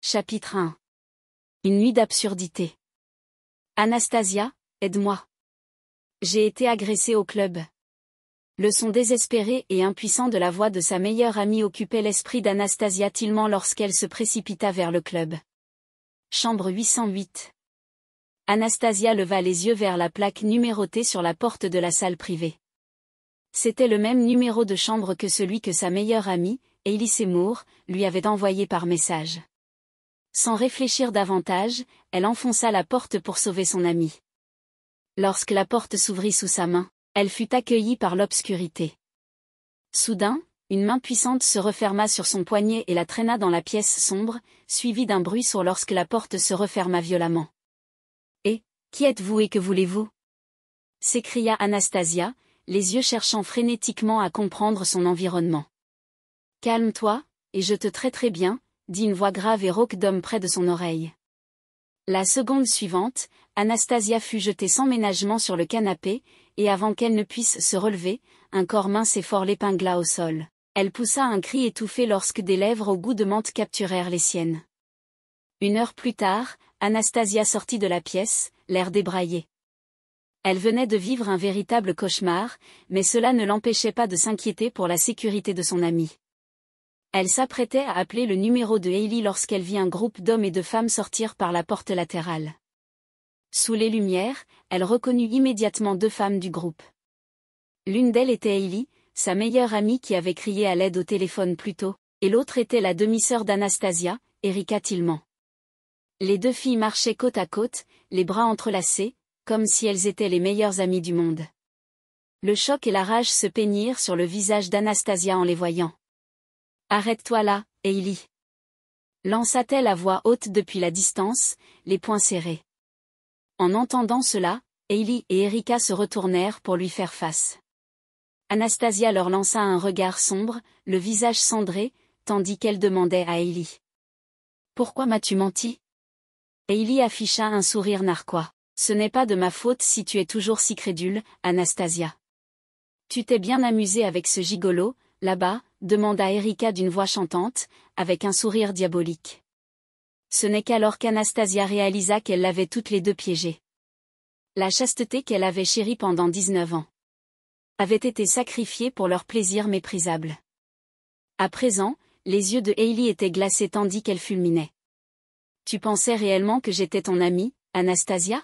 Chapitre 1 Une nuit d'absurdité. Anastasia, aide-moi. J'ai été agressée au club. Le son désespéré et impuissant de la voix de sa meilleure amie occupait l'esprit d'Anastasia Tillement lorsqu'elle se précipita vers le club. Chambre 808. Anastasia leva les yeux vers la plaque numérotée sur la porte de la salle privée. C'était le même numéro de chambre que celui que sa meilleure amie, Ellie Seymour, lui avait envoyé par message. Sans réfléchir davantage, elle enfonça la porte pour sauver son ami. Lorsque la porte s'ouvrit sous sa main, elle fut accueillie par l'obscurité. Soudain, une main puissante se referma sur son poignet et la traîna dans la pièce sombre, suivie d'un bruit sourd lorsque la porte se referma violemment. Et, qui êtes-vous et que voulez-vous s'écria Anastasia, les yeux cherchant frénétiquement à comprendre son environnement. Calme-toi, et je te traiterai bien, dit une voix grave et rauque d'homme près de son oreille. La seconde suivante, Anastasia fut jetée sans ménagement sur le canapé, et avant qu'elle ne puisse se relever, un corps mince et fort l'épingla au sol. Elle poussa un cri étouffé lorsque des lèvres au goût de menthe capturèrent les siennes. Une heure plus tard, Anastasia sortit de la pièce, l'air débraillé. Elle venait de vivre un véritable cauchemar, mais cela ne l'empêchait pas de s'inquiéter pour la sécurité de son amie. Elle s'apprêtait à appeler le numéro de Hailey lorsqu'elle vit un groupe d'hommes et de femmes sortir par la porte latérale. Sous les lumières, elle reconnut immédiatement deux femmes du groupe. L'une d'elles était Hailey, sa meilleure amie qui avait crié à l'aide au téléphone plus tôt, et l'autre était la demi-sœur d'Anastasia, Erika Tillman. Les deux filles marchaient côte à côte, les bras entrelacés, comme si elles étaient les meilleures amies du monde. Le choc et la rage se peignirent sur le visage d'Anastasia en les voyant. Arrête-toi là, et lança-t-elle à voix haute depuis la distance, les poings serrés. En entendant cela, Hailey et Erika se retournèrent pour lui faire face. Anastasia leur lança un regard sombre, le visage cendré, tandis qu'elle demandait à Hailey. Pourquoi m'as-tu menti Hailey afficha un sourire narquois. Ce n'est pas de ma faute si tu es toujours si crédule, Anastasia. Tu t'es bien amusée avec ce gigolo, là-bas, demanda Erika d'une voix chantante, avec un sourire diabolique. Ce n'est qu'alors qu'Anastasia réalisa qu'elle l'avait toutes les deux piégée. La chasteté qu'elle avait chérie pendant dix-neuf ans avait été sacrifiée pour leur plaisir méprisable. À présent, les yeux de Hailey étaient glacés tandis qu'elle fulminait. Tu pensais réellement que j'étais ton amie, Anastasia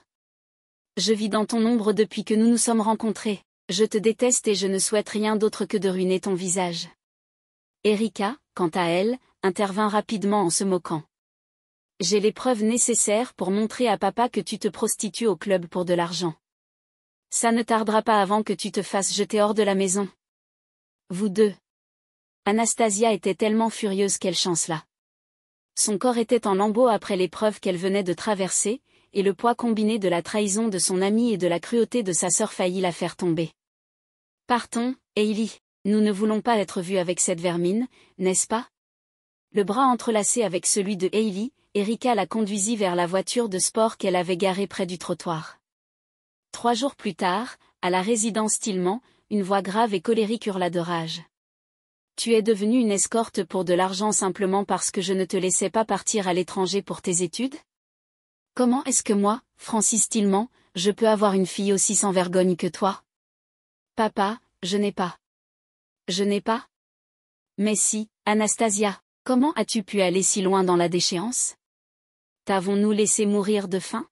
Je vis dans ton ombre depuis que nous nous sommes rencontrés. Je te déteste et je ne souhaite rien d'autre que de ruiner ton visage. Erika, quant à elle, intervint rapidement en se moquant. J'ai les preuves nécessaires pour montrer à papa que tu te prostitues au club pour de l'argent. Ça ne tardera pas avant que tu te fasses jeter hors de la maison. Vous deux. Anastasia était tellement furieuse qu'elle chancela. Son corps était en lambeaux après l'épreuve qu'elle venait de traverser, et le poids combiné de la trahison de son ami et de la cruauté de sa sœur faillit la faire tomber. Partons, Hailey. Nous ne voulons pas être vus avec cette vermine, n'est-ce pas Le bras entrelacé avec celui de Hailey, Erika la conduisit vers la voiture de sport qu'elle avait garée près du trottoir. Trois jours plus tard, à la résidence Tillman, une voix grave et colérique hurla de rage. Tu es devenue une escorte pour de l'argent simplement parce que je ne te laissais pas partir à l'étranger pour tes études Comment est-ce que moi, Francis Tillman, je peux avoir une fille aussi sans vergogne que toi Papa, je n'ai pas. Je n'ai pas. Mais si, Anastasia, comment as-tu pu aller si loin dans la déchéance T'avons-nous laissé mourir de faim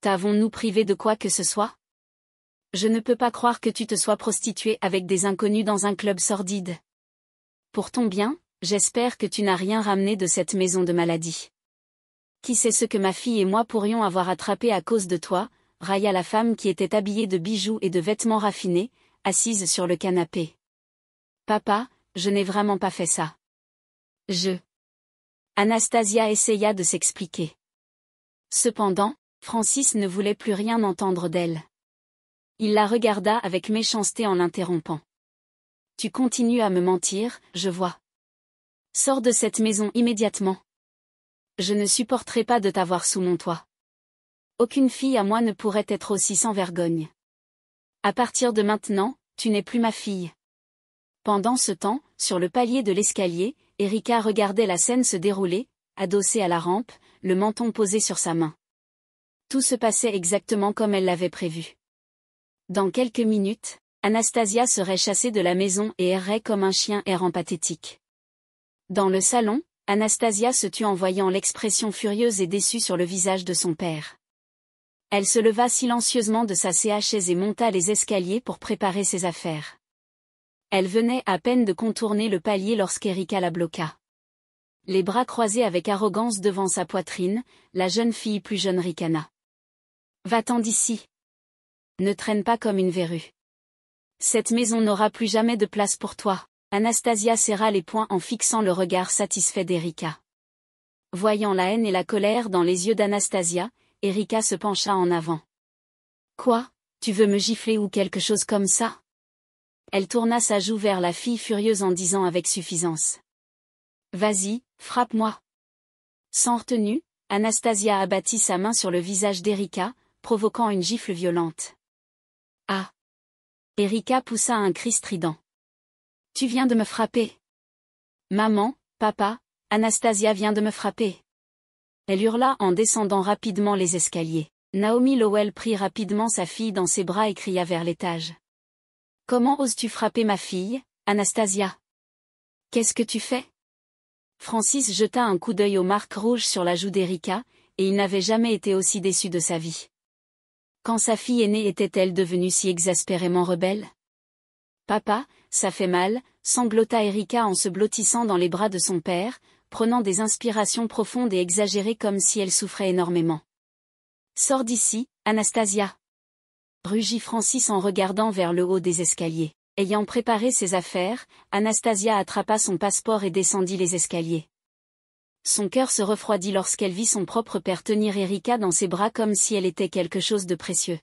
T'avons-nous privé de quoi que ce soit Je ne peux pas croire que tu te sois prostituée avec des inconnus dans un club sordide. Pour ton bien, j'espère que tu n'as rien ramené de cette maison de maladie. Qui sait ce que ma fille et moi pourrions avoir attrapé à cause de toi, railla la femme qui était habillée de bijoux et de vêtements raffinés, assise sur le canapé. Papa, je n'ai vraiment pas fait ça. Je. Anastasia essaya de s'expliquer. Cependant, Francis ne voulait plus rien entendre d'elle. Il la regarda avec méchanceté en l'interrompant. Tu continues à me mentir, je vois. Sors de cette maison immédiatement. Je ne supporterai pas de t'avoir sous mon toit. Aucune fille à moi ne pourrait être aussi sans vergogne. À partir de maintenant, tu n'es plus ma fille. Pendant ce temps, sur le palier de l'escalier, Erika regardait la scène se dérouler, adossée à la rampe, le menton posé sur sa main. Tout se passait exactement comme elle l'avait prévu. Dans quelques minutes, Anastasia serait chassée de la maison et errait comme un chien errant pathétique. Dans le salon, Anastasia se tut en voyant l'expression furieuse et déçue sur le visage de son père. Elle se leva silencieusement de sa CHS et monta les escaliers pour préparer ses affaires. Elle venait à peine de contourner le palier lorsqu'Erika la bloqua. Les bras croisés avec arrogance devant sa poitrine, la jeune fille plus jeune ricana. Va-t'en d'ici. Ne traîne pas comme une verrue. Cette maison n'aura plus jamais de place pour toi. Anastasia serra les poings en fixant le regard satisfait d'Erika. Voyant la haine et la colère dans les yeux d'Anastasia, Erika se pencha en avant. Quoi Tu veux me gifler ou quelque chose comme ça elle tourna sa joue vers la fille furieuse en disant avec suffisance. Vas-y, frappe-moi. Sans retenue, Anastasia abattit sa main sur le visage d'Erika, provoquant une gifle violente. Ah Erika poussa un cri strident. Tu viens de me frapper. Maman, papa, Anastasia vient de me frapper. Elle hurla en descendant rapidement les escaliers. Naomi Lowell prit rapidement sa fille dans ses bras et cria vers l'étage. Comment oses-tu frapper ma fille, Anastasia Qu'est-ce que tu fais Francis jeta un coup d'œil aux marques rouges sur la joue d'Erika, et il n'avait jamais été aussi déçu de sa vie. Quand sa fille aînée était-elle devenue si exaspérément rebelle Papa, ça fait mal, sanglota Erika en se blottissant dans les bras de son père, prenant des inspirations profondes et exagérées comme si elle souffrait énormément. Sors d'ici, Anastasia rugit Francis en regardant vers le haut des escaliers. Ayant préparé ses affaires, Anastasia attrapa son passeport et descendit les escaliers. Son cœur se refroidit lorsqu'elle vit son propre père tenir Erika dans ses bras comme si elle était quelque chose de précieux.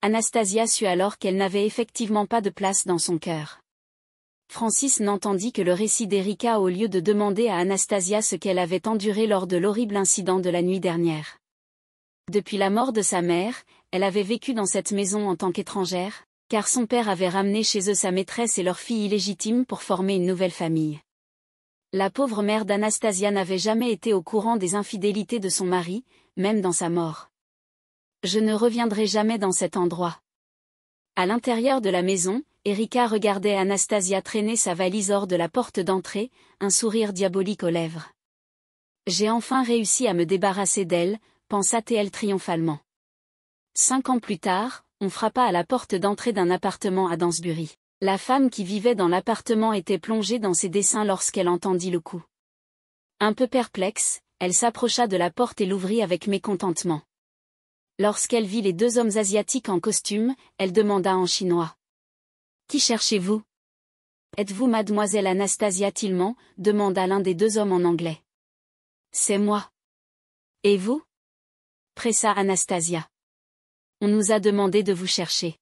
Anastasia sut alors qu'elle n'avait effectivement pas de place dans son cœur. Francis n'entendit que le récit d'Erika au lieu de demander à Anastasia ce qu'elle avait enduré lors de l'horrible incident de la nuit dernière. Depuis la mort de sa mère, elle avait vécu dans cette maison en tant qu'étrangère, car son père avait ramené chez eux sa maîtresse et leur fille illégitime pour former une nouvelle famille. La pauvre mère d'Anastasia n'avait jamais été au courant des infidélités de son mari, même dans sa mort. Je ne reviendrai jamais dans cet endroit. À l'intérieur de la maison, Erika regardait Anastasia traîner sa valise hors de la porte d'entrée, un sourire diabolique aux lèvres. J'ai enfin réussi à me débarrasser d'elle, pensa-t-elle triomphalement. Cinq ans plus tard, on frappa à la porte d'entrée d'un appartement à Dansbury. La femme qui vivait dans l'appartement était plongée dans ses dessins lorsqu'elle entendit le coup. Un peu perplexe, elle s'approcha de la porte et l'ouvrit avec mécontentement. Lorsqu'elle vit les deux hommes asiatiques en costume, elle demanda en chinois. Qui cherchez-vous Êtes-vous mademoiselle Anastasia Tillman demanda l'un des deux hommes en anglais. C'est moi. Et vous pressa Anastasia on nous a demandé de vous chercher.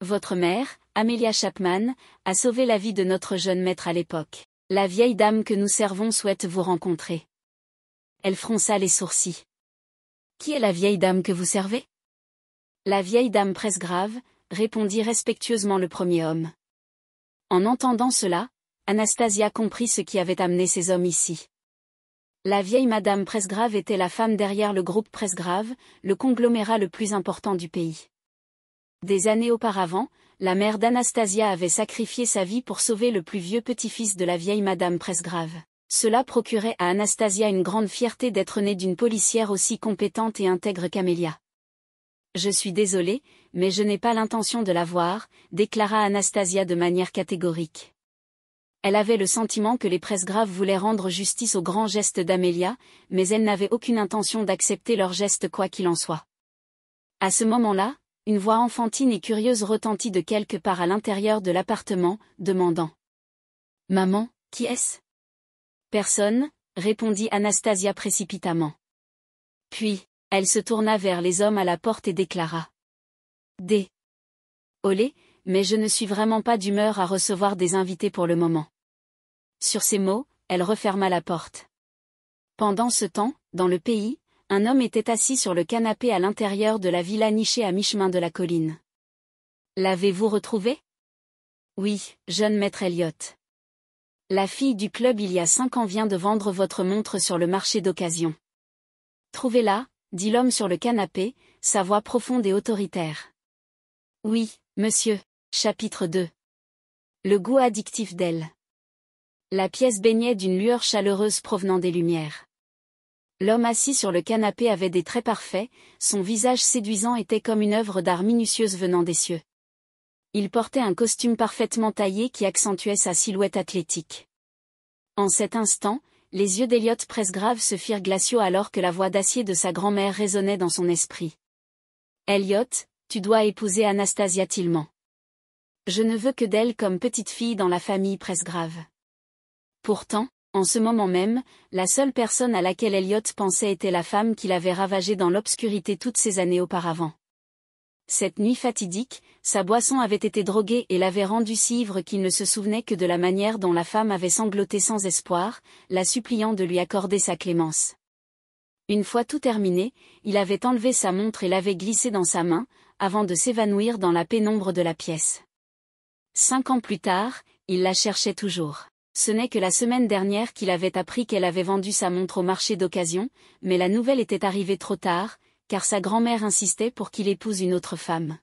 Votre mère, Amelia Chapman, a sauvé la vie de notre jeune maître à l'époque. La vieille dame que nous servons souhaite vous rencontrer. Elle fronça les sourcils. Qui est la vieille dame que vous servez La vieille dame presque grave, répondit respectueusement le premier homme. En entendant cela, Anastasia comprit ce qui avait amené ces hommes ici. La vieille Madame Presgrave était la femme derrière le groupe Presgrave, le conglomérat le plus important du pays. Des années auparavant, la mère d'Anastasia avait sacrifié sa vie pour sauver le plus vieux petit-fils de la vieille Madame Presgrave. Cela procurait à Anastasia une grande fierté d'être née d'une policière aussi compétente et intègre qu'Amélia. Je suis désolée, mais je n'ai pas l'intention de la voir, déclara Anastasia de manière catégorique elle avait le sentiment que les presses graves voulaient rendre justice au grand geste d'Amélia, mais elle n'avait aucune intention d'accepter leur geste quoi qu'il en soit. À ce moment-là, une voix enfantine et curieuse retentit de quelque part à l'intérieur de l'appartement, demandant ⁇ Maman, qui est-ce ?⁇ Personne, répondit Anastasia précipitamment. Puis, elle se tourna vers les hommes à la porte et déclara ⁇ D. Olé, mais je ne suis vraiment pas d'humeur à recevoir des invités pour le moment. Sur ces mots, elle referma la porte. Pendant ce temps, dans le pays, un homme était assis sur le canapé à l'intérieur de la villa nichée à mi-chemin de la colline. L'avez-vous retrouvé Oui, jeune maître Elliot. La fille du club il y a cinq ans vient de vendre votre montre sur le marché d'occasion. Trouvez-la, dit l'homme sur le canapé, sa voix profonde et autoritaire. Oui, monsieur. Chapitre 2. Le goût addictif d'elle. La pièce baignait d'une lueur chaleureuse provenant des lumières. L'homme assis sur le canapé avait des traits parfaits, son visage séduisant était comme une œuvre d'art minutieuse venant des cieux. Il portait un costume parfaitement taillé qui accentuait sa silhouette athlétique. En cet instant, les yeux d'Eliot Presgrave se firent glaciaux alors que la voix d'acier de sa grand-mère résonnait dans son esprit. Elliot, tu dois épouser Anastasia Tillman. Je ne veux que d'elle comme petite fille dans la famille Presgrave. Pourtant, en ce moment même, la seule personne à laquelle Elliot pensait était la femme qu'il avait ravagée dans l'obscurité toutes ces années auparavant. Cette nuit fatidique, sa boisson avait été droguée et l'avait rendu si ivre qu'il ne se souvenait que de la manière dont la femme avait sangloté sans espoir, la suppliant de lui accorder sa clémence. Une fois tout terminé, il avait enlevé sa montre et l'avait glissée dans sa main, avant de s'évanouir dans la pénombre de la pièce. Cinq ans plus tard, il la cherchait toujours. Ce n'est que la semaine dernière qu'il avait appris qu'elle avait vendu sa montre au marché d'occasion, mais la nouvelle était arrivée trop tard, car sa grand-mère insistait pour qu'il épouse une autre femme.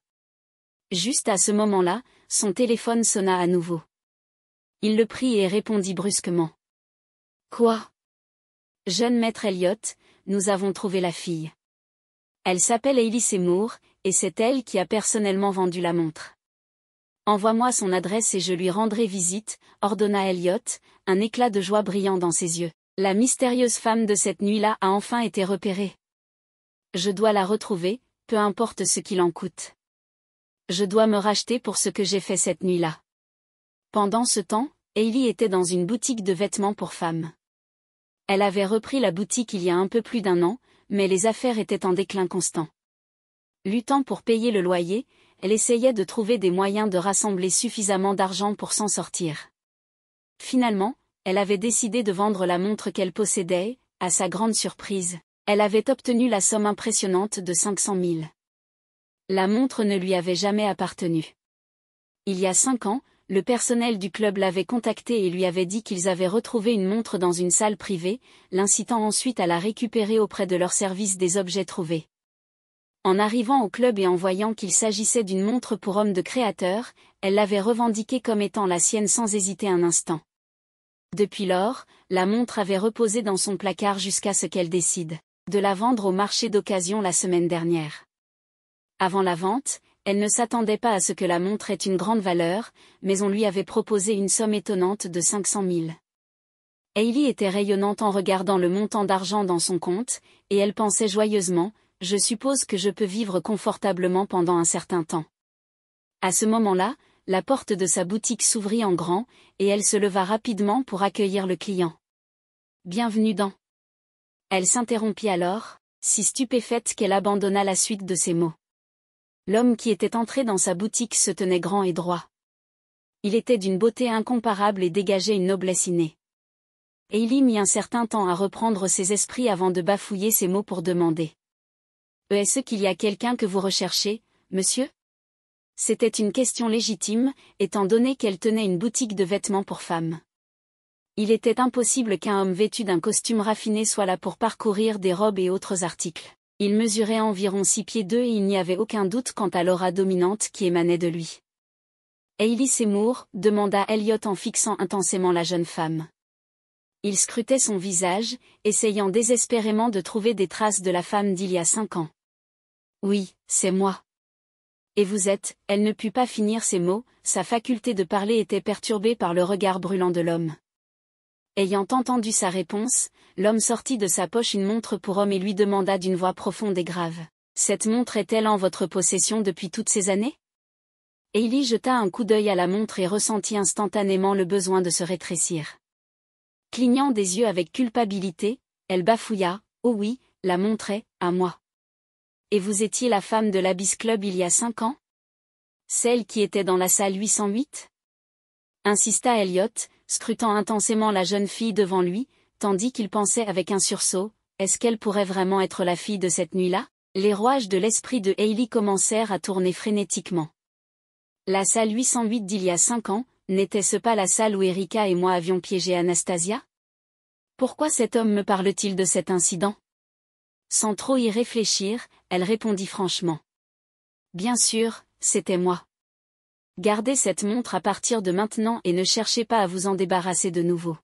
Juste à ce moment-là, son téléphone sonna à nouveau. Il le prit et répondit brusquement. Quoi Jeune maître Elliot, nous avons trouvé la fille. Elle s'appelle Ellie Seymour, et c'est elle qui a personnellement vendu la montre. Envoie-moi son adresse et je lui rendrai visite, ordonna Elliot, un éclat de joie brillant dans ses yeux. La mystérieuse femme de cette nuit-là a enfin été repérée. Je dois la retrouver, peu importe ce qu'il en coûte. Je dois me racheter pour ce que j'ai fait cette nuit-là. Pendant ce temps, Ellie était dans une boutique de vêtements pour femmes. Elle avait repris la boutique il y a un peu plus d'un an, mais les affaires étaient en déclin constant. Luttant pour payer le loyer, elle essayait de trouver des moyens de rassembler suffisamment d'argent pour s'en sortir. Finalement, elle avait décidé de vendre la montre qu'elle possédait, à sa grande surprise, elle avait obtenu la somme impressionnante de 500 000. La montre ne lui avait jamais appartenu. Il y a cinq ans, le personnel du club l'avait contacté et lui avait dit qu'ils avaient retrouvé une montre dans une salle privée, l'incitant ensuite à la récupérer auprès de leur service des objets trouvés. En arrivant au club et en voyant qu'il s'agissait d'une montre pour homme de créateur, elle l'avait revendiquée comme étant la sienne sans hésiter un instant. Depuis lors, la montre avait reposé dans son placard jusqu'à ce qu'elle décide de la vendre au marché d'occasion la semaine dernière. Avant la vente, elle ne s'attendait pas à ce que la montre ait une grande valeur, mais on lui avait proposé une somme étonnante de 500 000. Hailey était rayonnante en regardant le montant d'argent dans son compte, et elle pensait joyeusement, je suppose que je peux vivre confortablement pendant un certain temps. À ce moment-là, la porte de sa boutique s'ouvrit en grand, et elle se leva rapidement pour accueillir le client. Bienvenue dans. Elle s'interrompit alors, si stupéfaite qu'elle abandonna la suite de ses mots. L'homme qui était entré dans sa boutique se tenait grand et droit. Il était d'une beauté incomparable et dégageait une noblesse innée. Et il y mit un certain temps à reprendre ses esprits avant de bafouiller ses mots pour demander. Est-ce qu'il y a quelqu'un que vous recherchez, monsieur C'était une question légitime, étant donné qu'elle tenait une boutique de vêtements pour femmes. Il était impossible qu'un homme vêtu d'un costume raffiné soit là pour parcourir des robes et autres articles. Il mesurait environ six pieds deux et il n'y avait aucun doute quant à l'aura dominante qui émanait de lui. Hailey Seymour, demanda Elliot en fixant intensément la jeune femme. Il scrutait son visage, essayant désespérément de trouver des traces de la femme d'il y a cinq ans. Oui, c'est moi. Et vous êtes, elle ne put pas finir ses mots, sa faculté de parler était perturbée par le regard brûlant de l'homme. Ayant entendu sa réponse, l'homme sortit de sa poche une montre pour homme et lui demanda d'une voix profonde et grave. Cette montre est-elle en votre possession depuis toutes ces années Ellie jeta un coup d'œil à la montre et ressentit instantanément le besoin de se rétrécir. Clignant des yeux avec culpabilité, elle bafouilla, Oh oui, la montre est, à moi. Et vous étiez la femme de l'Abyss Club il y a cinq ans Celle qui était dans la salle 808 Insista Elliot, scrutant intensément la jeune fille devant lui, tandis qu'il pensait avec un sursaut, est-ce qu'elle pourrait vraiment être la fille de cette nuit-là Les rouages de l'esprit de Hailey commencèrent à tourner frénétiquement. La salle 808 d'il y a cinq ans, n'était-ce pas la salle où Erika et moi avions piégé Anastasia Pourquoi cet homme me parle-t-il de cet incident sans trop y réfléchir, elle répondit franchement. Bien sûr, c'était moi. Gardez cette montre à partir de maintenant et ne cherchez pas à vous en débarrasser de nouveau.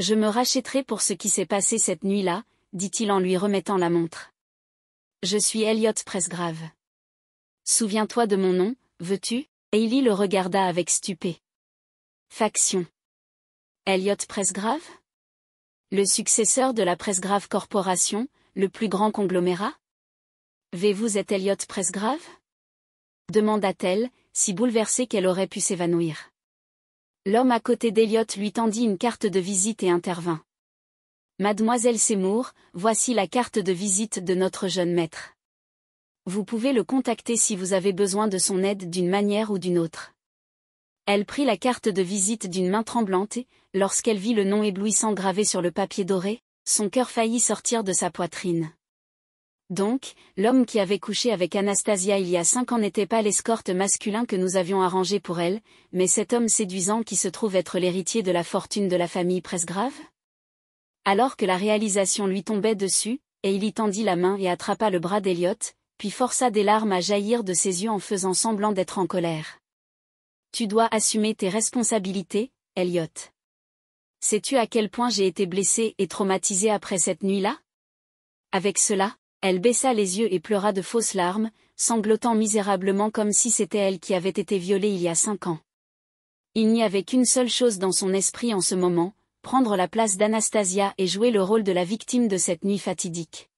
Je me rachèterai pour ce qui s'est passé cette nuit-là, dit-il en lui remettant la montre. Je suis Elliot Presgrave. Souviens-toi de mon nom, veux-tu Hailey le regarda avec stupé. Faction. Elliot Presgrave Le successeur de la Presgrave Corporation, le plus grand conglomérat Vez-vous êtes Elliot Presgrave demanda-t-elle, si bouleversée qu'elle aurait pu s'évanouir. L'homme à côté d'Eliot lui tendit une carte de visite et intervint. Mademoiselle Seymour, voici la carte de visite de notre jeune maître. Vous pouvez le contacter si vous avez besoin de son aide d'une manière ou d'une autre. Elle prit la carte de visite d'une main tremblante et, lorsqu'elle vit le nom éblouissant gravé sur le papier doré, son cœur faillit sortir de sa poitrine. Donc, l'homme qui avait couché avec Anastasia il y a cinq ans n'était pas l'escorte masculin que nous avions arrangé pour elle, mais cet homme séduisant qui se trouve être l'héritier de la fortune de la famille Presgrave Alors que la réalisation lui tombait dessus, et il y tendit la main et attrapa le bras d'Eliot, puis força des larmes à jaillir de ses yeux en faisant semblant d'être en colère. Tu dois assumer tes responsabilités, Eliot. Sais-tu à quel point j'ai été blessée et traumatisée après cette nuit-là Avec cela, elle baissa les yeux et pleura de fausses larmes, sanglotant misérablement comme si c'était elle qui avait été violée il y a cinq ans. Il n'y avait qu'une seule chose dans son esprit en ce moment, prendre la place d'Anastasia et jouer le rôle de la victime de cette nuit fatidique.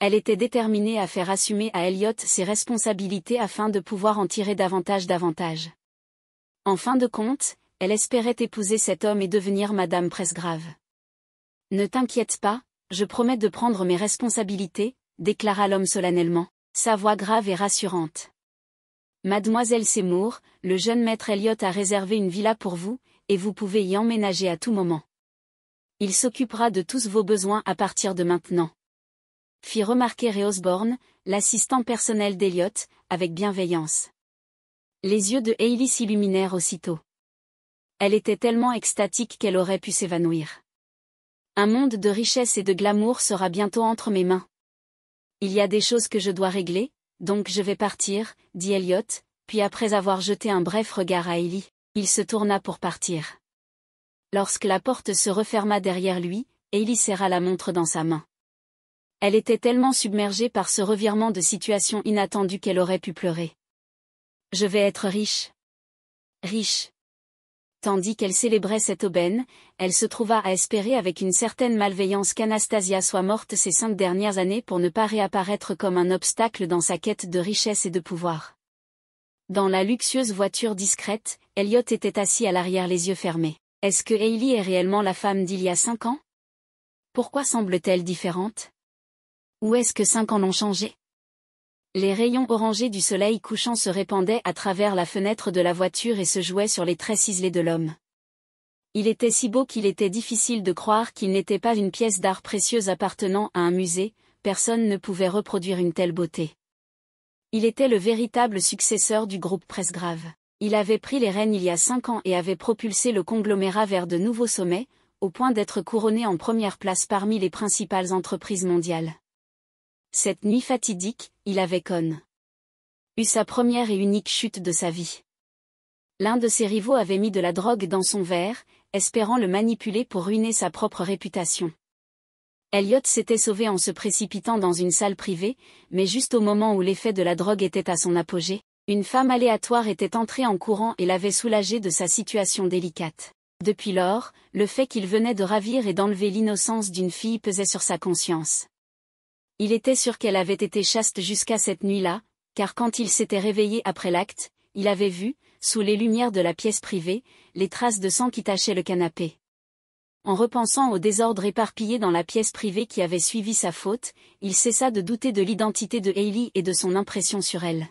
Elle était déterminée à faire assumer à Elliot ses responsabilités afin de pouvoir en tirer davantage davantage. En fin de compte, elle espérait épouser cet homme et devenir Madame Presgrave. Ne t'inquiète pas, je promets de prendre mes responsabilités, déclara l'homme solennellement, sa voix grave et rassurante. Mademoiselle Seymour, le jeune maître Elliot a réservé une villa pour vous, et vous pouvez y emménager à tout moment. Il s'occupera de tous vos besoins à partir de maintenant. Fit remarquer Réosborne, l'assistant personnel d'Elliot, avec bienveillance. Les yeux de Hailey s'illuminèrent aussitôt elle était tellement extatique qu'elle aurait pu s'évanouir. Un monde de richesse et de glamour sera bientôt entre mes mains. Il y a des choses que je dois régler, donc je vais partir, dit Elliot, puis après avoir jeté un bref regard à Ellie, il se tourna pour partir. Lorsque la porte se referma derrière lui, Ellie serra la montre dans sa main. Elle était tellement submergée par ce revirement de situation inattendue qu'elle aurait pu pleurer. Je vais être riche. Riche. Tandis qu'elle célébrait cette aubaine, elle se trouva à espérer avec une certaine malveillance qu'Anastasia soit morte ces cinq dernières années pour ne pas réapparaître comme un obstacle dans sa quête de richesse et de pouvoir. Dans la luxueuse voiture discrète, Elliot était assis à l'arrière les yeux fermés. Est-ce que Hailey est réellement la femme d'il y a cinq ans Pourquoi semble-t-elle différente Ou est-ce que cinq ans l'ont changé les rayons orangés du soleil couchant se répandaient à travers la fenêtre de la voiture et se jouaient sur les traits ciselés de l'homme. Il était si beau qu'il était difficile de croire qu'il n'était pas une pièce d'art précieuse appartenant à un musée, personne ne pouvait reproduire une telle beauté. Il était le véritable successeur du groupe Presgrave. Il avait pris les rênes il y a cinq ans et avait propulsé le conglomérat vers de nouveaux sommets, au point d'être couronné en première place parmi les principales entreprises mondiales. Cette nuit fatidique, il avait con. Eu sa première et unique chute de sa vie. L'un de ses rivaux avait mis de la drogue dans son verre, espérant le manipuler pour ruiner sa propre réputation. Elliot s'était sauvé en se précipitant dans une salle privée, mais juste au moment où l'effet de la drogue était à son apogée, une femme aléatoire était entrée en courant et l'avait soulagé de sa situation délicate. Depuis lors, le fait qu'il venait de ravir et d'enlever l'innocence d'une fille pesait sur sa conscience. Il était sûr qu'elle avait été chaste jusqu'à cette nuit-là, car quand il s'était réveillé après l'acte, il avait vu, sous les lumières de la pièce privée, les traces de sang qui tachaient le canapé. En repensant au désordre éparpillé dans la pièce privée qui avait suivi sa faute, il cessa de douter de l'identité de Hailey et de son impression sur elle.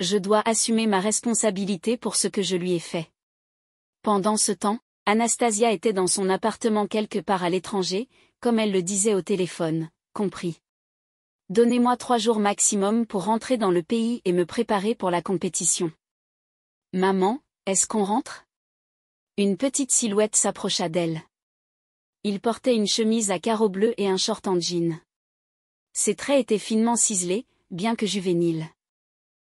Je dois assumer ma responsabilité pour ce que je lui ai fait. Pendant ce temps, Anastasia était dans son appartement quelque part à l'étranger, comme elle le disait au téléphone compris. Donnez-moi trois jours maximum pour rentrer dans le pays et me préparer pour la compétition. Maman, est-ce qu'on rentre Une petite silhouette s'approcha d'elle. Il portait une chemise à carreaux bleus et un short en jean. Ses traits étaient finement ciselés, bien que juvéniles.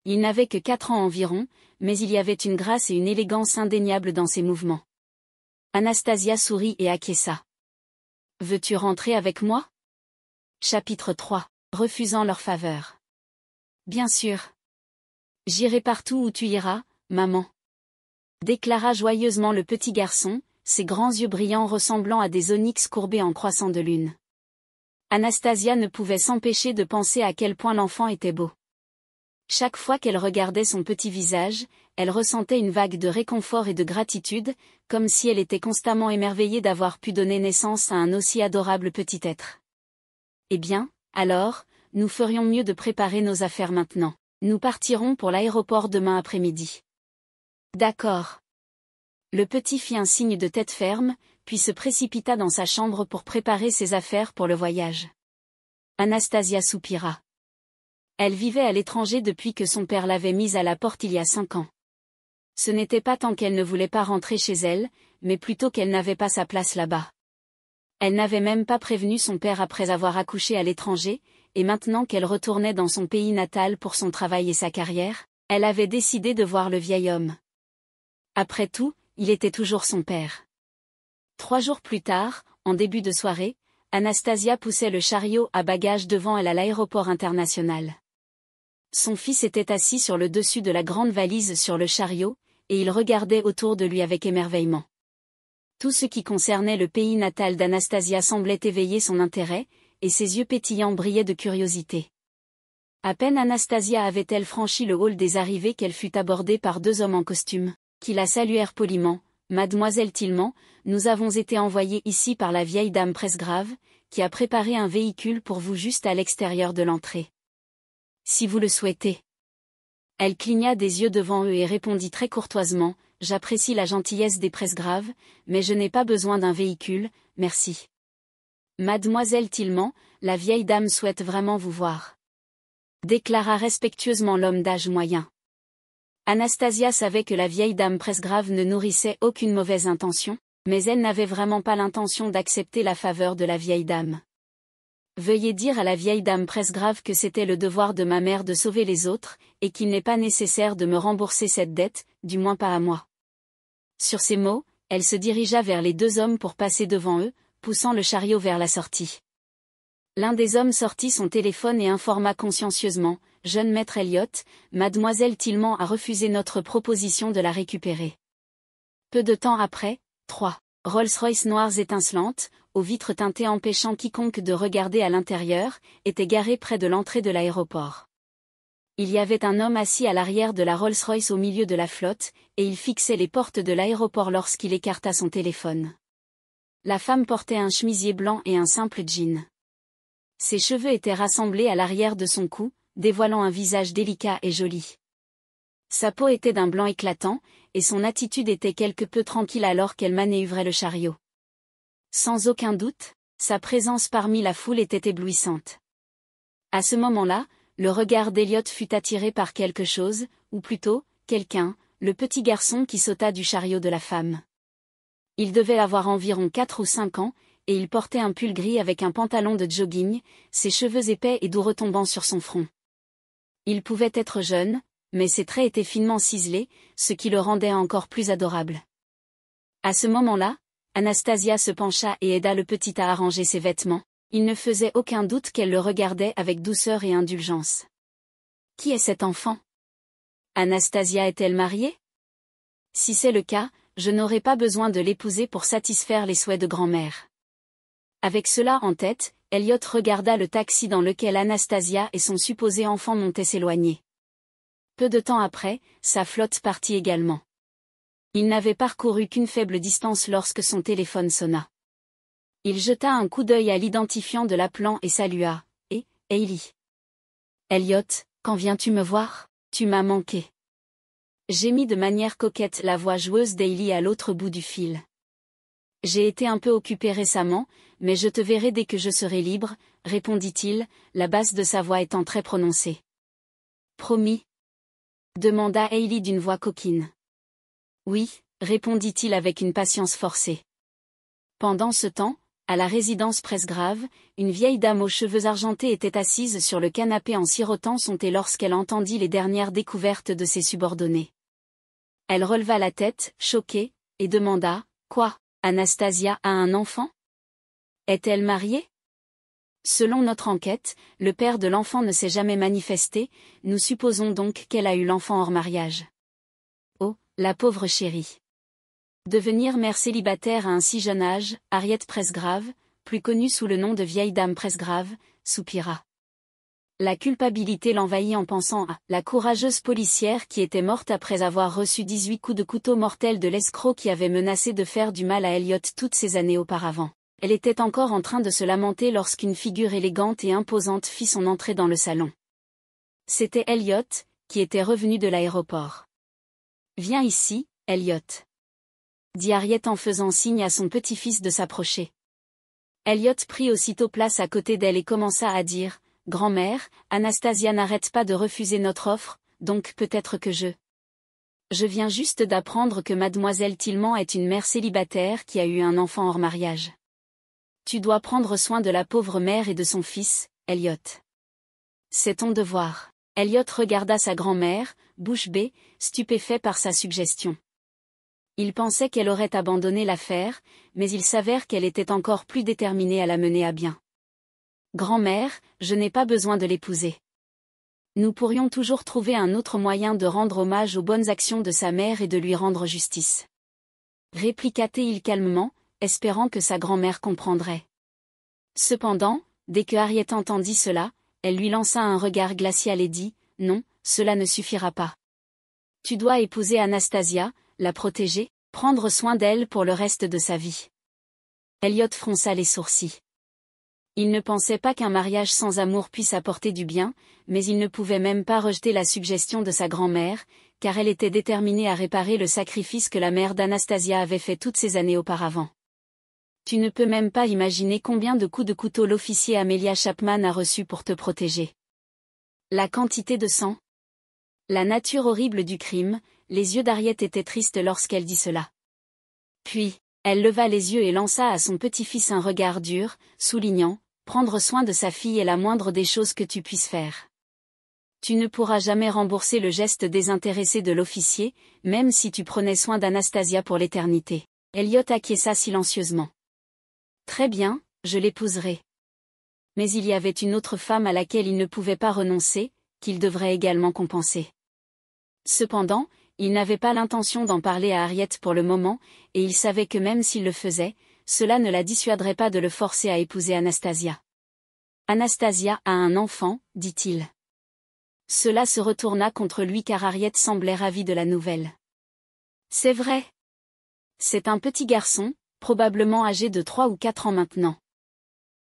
Il n'avait que quatre ans environ, mais il y avait une grâce et une élégance indéniables dans ses mouvements. Anastasia sourit et acquiesça. Veux-tu rentrer avec moi Chapitre 3. Refusant leur faveur. Bien sûr. J'irai partout où tu iras, maman. Déclara joyeusement le petit garçon, ses grands yeux brillants ressemblant à des onyx courbés en croissant de lune. Anastasia ne pouvait s'empêcher de penser à quel point l'enfant était beau. Chaque fois qu'elle regardait son petit visage, elle ressentait une vague de réconfort et de gratitude, comme si elle était constamment émerveillée d'avoir pu donner naissance à un aussi adorable petit être. Eh bien, alors, nous ferions mieux de préparer nos affaires maintenant. Nous partirons pour l'aéroport demain après-midi. D'accord. Le petit fit un signe de tête ferme, puis se précipita dans sa chambre pour préparer ses affaires pour le voyage. Anastasia soupira. Elle vivait à l'étranger depuis que son père l'avait mise à la porte il y a cinq ans. Ce n'était pas tant qu'elle ne voulait pas rentrer chez elle, mais plutôt qu'elle n'avait pas sa place là-bas. Elle n'avait même pas prévenu son père après avoir accouché à l'étranger, et maintenant qu'elle retournait dans son pays natal pour son travail et sa carrière, elle avait décidé de voir le vieil homme. Après tout, il était toujours son père. Trois jours plus tard, en début de soirée, Anastasia poussait le chariot à bagages devant elle à l'aéroport international. Son fils était assis sur le dessus de la grande valise sur le chariot, et il regardait autour de lui avec émerveillement. Tout ce qui concernait le pays natal d'Anastasia semblait éveiller son intérêt, et ses yeux pétillants brillaient de curiosité. À peine Anastasia avait-elle franchi le hall des arrivées qu'elle fut abordée par deux hommes en costume, qui la saluèrent poliment. Mademoiselle Tilman, nous avons été envoyés ici par la vieille dame Presgrave, qui a préparé un véhicule pour vous juste à l'extérieur de l'entrée. Si vous le souhaitez. Elle cligna des yeux devant eux et répondit très courtoisement, j'apprécie la gentillesse des presses mais je n'ai pas besoin d'un véhicule, merci. Mademoiselle Tillman, la vieille dame souhaite vraiment vous voir. Déclara respectueusement l'homme d'âge moyen. Anastasia savait que la vieille dame Presgrave ne nourrissait aucune mauvaise intention, mais elle n'avait vraiment pas l'intention d'accepter la faveur de la vieille dame. Veuillez dire à la vieille dame Presgrave que c'était le devoir de ma mère de sauver les autres, et qu'il n'est pas nécessaire de me rembourser cette dette, du moins pas à moi. Sur ces mots, elle se dirigea vers les deux hommes pour passer devant eux, poussant le chariot vers la sortie. L'un des hommes sortit son téléphone et informa consciencieusement, Jeune maître Elliot, mademoiselle Tillman a refusé notre proposition de la récupérer. Peu de temps après, trois Rolls-Royce noires étincelantes, aux vitres teintées empêchant quiconque de regarder à l'intérieur, était garé près de l'entrée de l'aéroport. Il y avait un homme assis à l'arrière de la Rolls-Royce au milieu de la flotte, et il fixait les portes de l'aéroport lorsqu'il écarta son téléphone. La femme portait un chemisier blanc et un simple jean. Ses cheveux étaient rassemblés à l'arrière de son cou, dévoilant un visage délicat et joli. Sa peau était d'un blanc éclatant, et son attitude était quelque peu tranquille alors qu'elle manœuvrait le chariot. Sans aucun doute, sa présence parmi la foule était éblouissante. À ce moment-là, le regard d'Eliot fut attiré par quelque chose, ou plutôt, quelqu'un, le petit garçon qui sauta du chariot de la femme. Il devait avoir environ quatre ou cinq ans, et il portait un pull gris avec un pantalon de jogging, ses cheveux épais et doux retombant sur son front. Il pouvait être jeune, mais ses traits étaient finement ciselés, ce qui le rendait encore plus adorable. À ce moment-là, Anastasia se pencha et aida le petit à arranger ses vêtements, il ne faisait aucun doute qu'elle le regardait avec douceur et indulgence. Qui est cet enfant Anastasia est-elle mariée Si c'est le cas, je n'aurai pas besoin de l'épouser pour satisfaire les souhaits de grand-mère. Avec cela en tête, Elliot regarda le taxi dans lequel Anastasia et son supposé enfant montaient s'éloigner. Peu de temps après, sa flotte partit également. Il n'avait parcouru qu'une faible distance lorsque son téléphone sonna. Il jeta un coup d'œil à l'identifiant de l'appelant et salua. Et, eh, Hailey. Elliot, quand viens-tu me voir Tu m'as manqué. mis de manière coquette la voix joueuse d'Hailey à l'autre bout du fil. J'ai été un peu occupé récemment, mais je te verrai dès que je serai libre, répondit-il, la basse de sa voix étant très prononcée. Promis demanda Hailey d'une voix coquine. Oui, répondit-il avec une patience forcée. Pendant ce temps, à la résidence Presgrave, une vieille dame aux cheveux argentés était assise sur le canapé en sirotant son thé lorsqu'elle entendit les dernières découvertes de ses subordonnés. Elle releva la tête, choquée, et demanda, Quoi, Anastasia a un enfant Est-elle mariée Selon notre enquête, le père de l'enfant ne s'est jamais manifesté, nous supposons donc qu'elle a eu l'enfant hors mariage. La pauvre chérie. Devenir mère célibataire à un si jeune âge, Harriet Presgrave, plus connue sous le nom de vieille dame Presgrave, soupira. La culpabilité l'envahit en pensant à la courageuse policière qui était morte après avoir reçu 18 coups de couteau mortel de l'escroc qui avait menacé de faire du mal à Elliot toutes ces années auparavant. Elle était encore en train de se lamenter lorsqu'une figure élégante et imposante fit son entrée dans le salon. C'était Elliot, qui était revenu de l'aéroport. Viens ici, Elliot. Dit Harriet en faisant signe à son petit-fils de s'approcher. Elliot prit aussitôt place à côté d'elle et commença à dire, Grand-mère, Anastasia n'arrête pas de refuser notre offre, donc peut-être que je... Je viens juste d'apprendre que mademoiselle Tillman est une mère célibataire qui a eu un enfant hors mariage. Tu dois prendre soin de la pauvre mère et de son fils, Elliot. C'est ton devoir. Elliot regarda sa grand-mère, bouche bée, stupéfait par sa suggestion. Il pensait qu'elle aurait abandonné l'affaire, mais il s'avère qu'elle était encore plus déterminée à la mener à bien. Grand-mère, je n'ai pas besoin de l'épouser. Nous pourrions toujours trouver un autre moyen de rendre hommage aux bonnes actions de sa mère et de lui rendre justice. Répliqua-t-il calmement, espérant que sa grand-mère comprendrait. Cependant, dès que Harriet entendit cela, elle lui lança un regard glacial et dit, Non, cela ne suffira pas. Tu dois épouser Anastasia, la protéger, prendre soin d'elle pour le reste de sa vie. Elliot fronça les sourcils. Il ne pensait pas qu'un mariage sans amour puisse apporter du bien, mais il ne pouvait même pas rejeter la suggestion de sa grand-mère, car elle était déterminée à réparer le sacrifice que la mère d'Anastasia avait fait toutes ces années auparavant. Tu ne peux même pas imaginer combien de coups de couteau l'officier Amelia Chapman a reçu pour te protéger. La quantité de sang, la nature horrible du crime, les yeux d'Ariette étaient tristes lorsqu'elle dit cela. Puis, elle leva les yeux et lança à son petit-fils un regard dur, soulignant, Prendre soin de sa fille est la moindre des choses que tu puisses faire. Tu ne pourras jamais rembourser le geste désintéressé de l'officier, même si tu prenais soin d'Anastasia pour l'éternité. Elliot acquiesça silencieusement. Très bien, je l'épouserai. Mais il y avait une autre femme à laquelle il ne pouvait pas renoncer, qu'il devrait également compenser. Cependant, il n'avait pas l'intention d'en parler à Harriet pour le moment, et il savait que même s'il le faisait, cela ne la dissuaderait pas de le forcer à épouser Anastasia. Anastasia a un enfant, dit-il. Cela se retourna contre lui car Harriet semblait ravie de la nouvelle. C'est vrai. C'est un petit garçon, probablement âgé de trois ou quatre ans maintenant.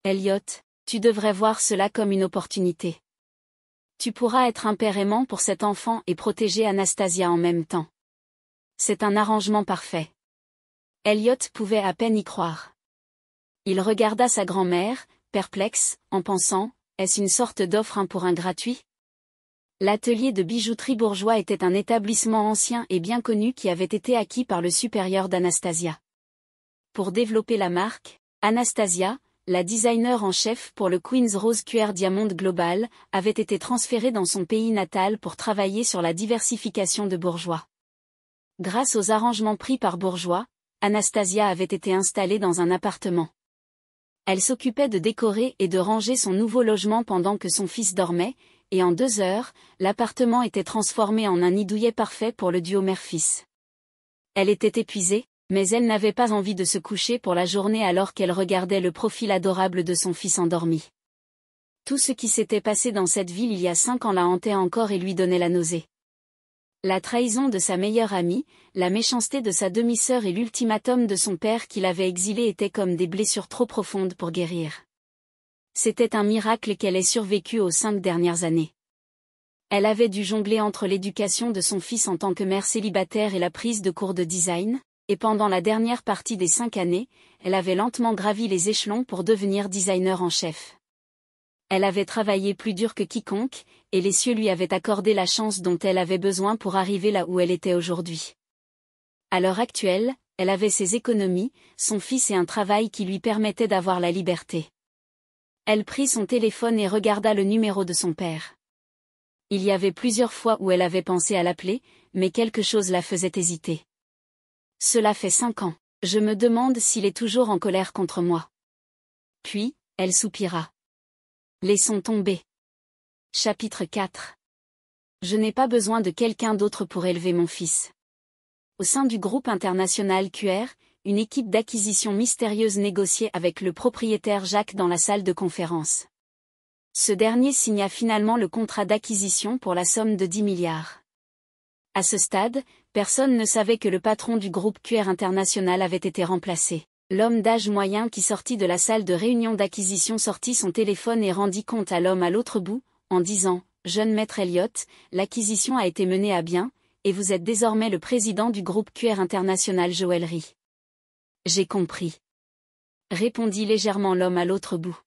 Elliot, tu devrais voir cela comme une opportunité. Tu pourras être un père aimant pour cet enfant et protéger Anastasia en même temps. C'est un arrangement parfait. Elliot pouvait à peine y croire. Il regarda sa grand-mère, perplexe, en pensant, est-ce une sorte d'offre un pour un gratuit L'atelier de bijouterie bourgeois était un établissement ancien et bien connu qui avait été acquis par le supérieur d'Anastasia. Pour développer la marque, Anastasia, la designer en chef pour le Queen's Rose QR Diamond Global, avait été transférée dans son pays natal pour travailler sur la diversification de Bourgeois. Grâce aux arrangements pris par Bourgeois, Anastasia avait été installée dans un appartement. Elle s'occupait de décorer et de ranger son nouveau logement pendant que son fils dormait, et en deux heures, l'appartement était transformé en un nid douillet parfait pour le duo mère-fils. Elle était épuisée, mais elle n'avait pas envie de se coucher pour la journée alors qu'elle regardait le profil adorable de son fils endormi. Tout ce qui s'était passé dans cette ville il y a cinq ans la hantait encore et lui donnait la nausée. La trahison de sa meilleure amie, la méchanceté de sa demi-sœur et l'ultimatum de son père qui l'avait exilé étaient comme des blessures trop profondes pour guérir. C'était un miracle qu'elle ait survécu aux cinq dernières années. Elle avait dû jongler entre l'éducation de son fils en tant que mère célibataire et la prise de cours de design, et pendant la dernière partie des cinq années, elle avait lentement gravi les échelons pour devenir designer en chef. Elle avait travaillé plus dur que quiconque, et les cieux lui avaient accordé la chance dont elle avait besoin pour arriver là où elle était aujourd'hui. À l'heure actuelle, elle avait ses économies, son fils et un travail qui lui permettait d'avoir la liberté. Elle prit son téléphone et regarda le numéro de son père. Il y avait plusieurs fois où elle avait pensé à l'appeler, mais quelque chose la faisait hésiter. Cela fait cinq ans. Je me demande s'il est toujours en colère contre moi. Puis, elle soupira. Laissons tomber. Chapitre 4 Je n'ai pas besoin de quelqu'un d'autre pour élever mon fils. Au sein du groupe international QR, une équipe d'acquisition mystérieuse négociait avec le propriétaire Jacques dans la salle de conférence. Ce dernier signa finalement le contrat d'acquisition pour la somme de 10 milliards. À ce stade, personne ne savait que le patron du groupe QR International avait été remplacé. L'homme d'âge moyen qui sortit de la salle de réunion d'acquisition sortit son téléphone et rendit compte à l'homme à l'autre bout, en disant « Jeune maître Elliott, l'acquisition a été menée à bien, et vous êtes désormais le président du groupe QR International Rie." J'ai compris. » répondit légèrement l'homme à l'autre bout.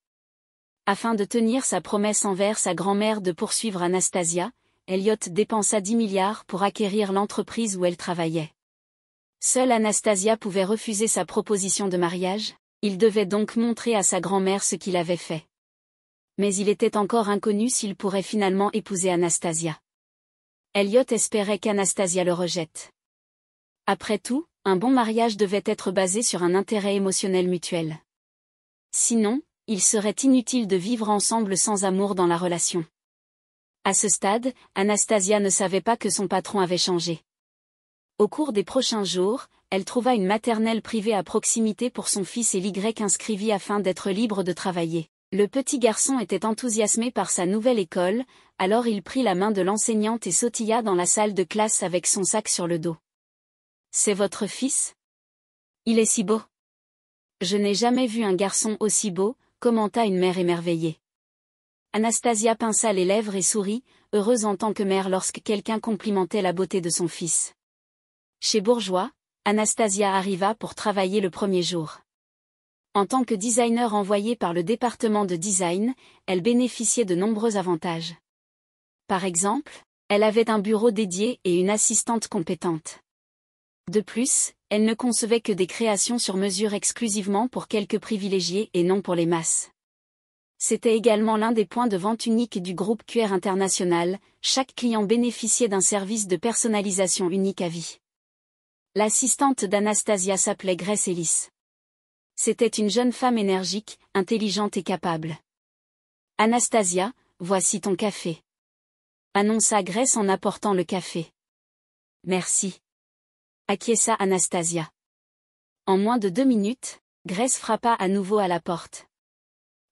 Afin de tenir sa promesse envers sa grand-mère de poursuivre Anastasia, Elliott dépensa 10 milliards pour acquérir l'entreprise où elle travaillait. Seule Anastasia pouvait refuser sa proposition de mariage, il devait donc montrer à sa grand-mère ce qu'il avait fait. Mais il était encore inconnu s'il pourrait finalement épouser Anastasia. Elliot espérait qu'Anastasia le rejette. Après tout, un bon mariage devait être basé sur un intérêt émotionnel mutuel. Sinon, il serait inutile de vivre ensemble sans amour dans la relation. À ce stade, Anastasia ne savait pas que son patron avait changé. Au cours des prochains jours, elle trouva une maternelle privée à proximité pour son fils et l'Y inscrivit afin d'être libre de travailler. Le petit garçon était enthousiasmé par sa nouvelle école, alors il prit la main de l'enseignante et sautilla dans la salle de classe avec son sac sur le dos. C'est votre fils Il est si beau. Je n'ai jamais vu un garçon aussi beau, commenta une mère émerveillée. Anastasia pinça les lèvres et sourit, heureuse en tant que mère lorsque quelqu'un complimentait la beauté de son fils. Chez Bourgeois, Anastasia arriva pour travailler le premier jour. En tant que designer envoyée par le département de design, elle bénéficiait de nombreux avantages. Par exemple, elle avait un bureau dédié et une assistante compétente. De plus, elle ne concevait que des créations sur mesure exclusivement pour quelques privilégiés et non pour les masses. C'était également l'un des points de vente uniques du groupe QR International, chaque client bénéficiait d'un service de personnalisation unique à vie. L'assistante d'Anastasia s'appelait Grace Ellis. C'était une jeune femme énergique, intelligente et capable. Anastasia, voici ton café. Annonça Grace en apportant le café. Merci. Acquiesça Anastasia. En moins de deux minutes, Grace frappa à nouveau à la porte.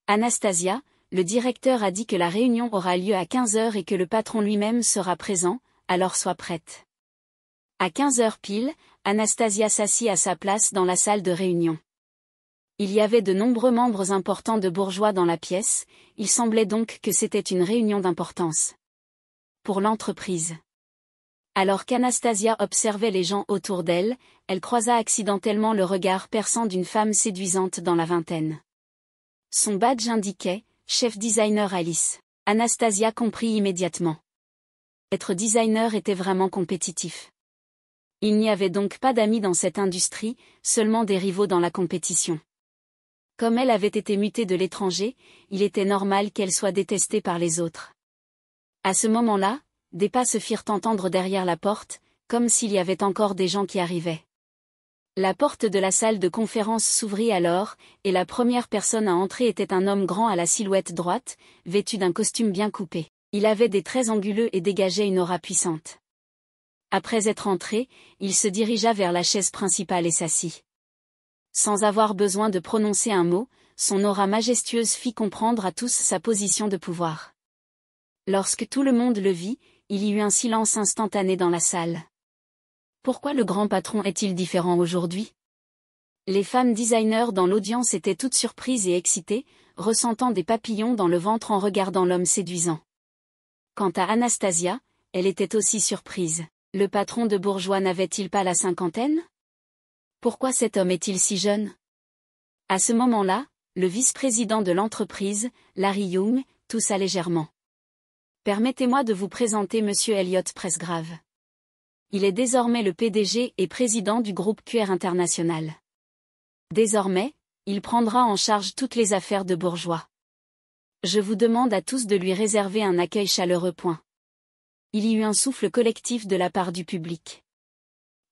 Anastasia, le directeur a dit que la réunion aura lieu à 15h et que le patron lui-même sera présent, alors sois prête. À 15h pile, Anastasia s'assit à sa place dans la salle de réunion. Il y avait de nombreux membres importants de bourgeois dans la pièce, il semblait donc que c'était une réunion d'importance. Pour l'entreprise. Alors qu'Anastasia observait les gens autour d'elle, elle croisa accidentellement le regard perçant d'une femme séduisante dans la vingtaine. Son badge indiquait Chef designer Alice. Anastasia comprit immédiatement. Être designer était vraiment compétitif. Il n'y avait donc pas d'amis dans cette industrie, seulement des rivaux dans la compétition. Comme elle avait été mutée de l'étranger, il était normal qu'elle soit détestée par les autres. À ce moment-là, des pas se firent entendre derrière la porte, comme s'il y avait encore des gens qui arrivaient. La porte de la salle de conférence s'ouvrit alors, et la première personne à entrer était un homme grand à la silhouette droite, vêtu d'un costume bien coupé. Il avait des traits anguleux et dégageait une aura puissante. Après être entré, il se dirigea vers la chaise principale et s'assit. Sans avoir besoin de prononcer un mot, son aura majestueuse fit comprendre à tous sa position de pouvoir. Lorsque tout le monde le vit, il y eut un silence instantané dans la salle. Pourquoi le grand patron est-il différent aujourd'hui Les femmes designers dans l'audience étaient toutes surprises et excitées, ressentant des papillons dans le ventre en regardant l'homme séduisant. Quant à Anastasia, elle était aussi surprise. Le patron de bourgeois n'avait-il pas la cinquantaine Pourquoi cet homme est-il si jeune À ce moment-là, le vice-président de l'entreprise, Larry Young, toussa légèrement. Permettez-moi de vous présenter Monsieur Elliot Presgrave il est désormais le PDG et président du groupe QR International. Désormais, il prendra en charge toutes les affaires de bourgeois. Je vous demande à tous de lui réserver un accueil chaleureux. Point. Il y eut un souffle collectif de la part du public.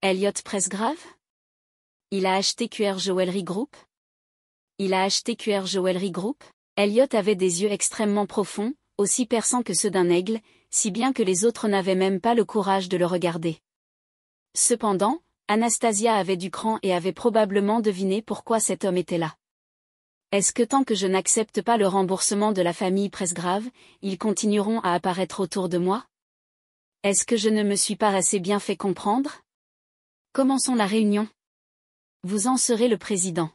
Elliot Presgrave Il a acheté QR Jewelry Group Il a acheté QR Jewelry Group Elliot avait des yeux extrêmement profonds, aussi perçants que ceux d'un aigle, si bien que les autres n'avaient même pas le courage de le regarder. Cependant, Anastasia avait du cran et avait probablement deviné pourquoi cet homme était là. Est-ce que tant que je n'accepte pas le remboursement de la famille Presgrave, ils continueront à apparaître autour de moi Est-ce que je ne me suis pas assez bien fait comprendre Commençons la réunion. Vous en serez le président.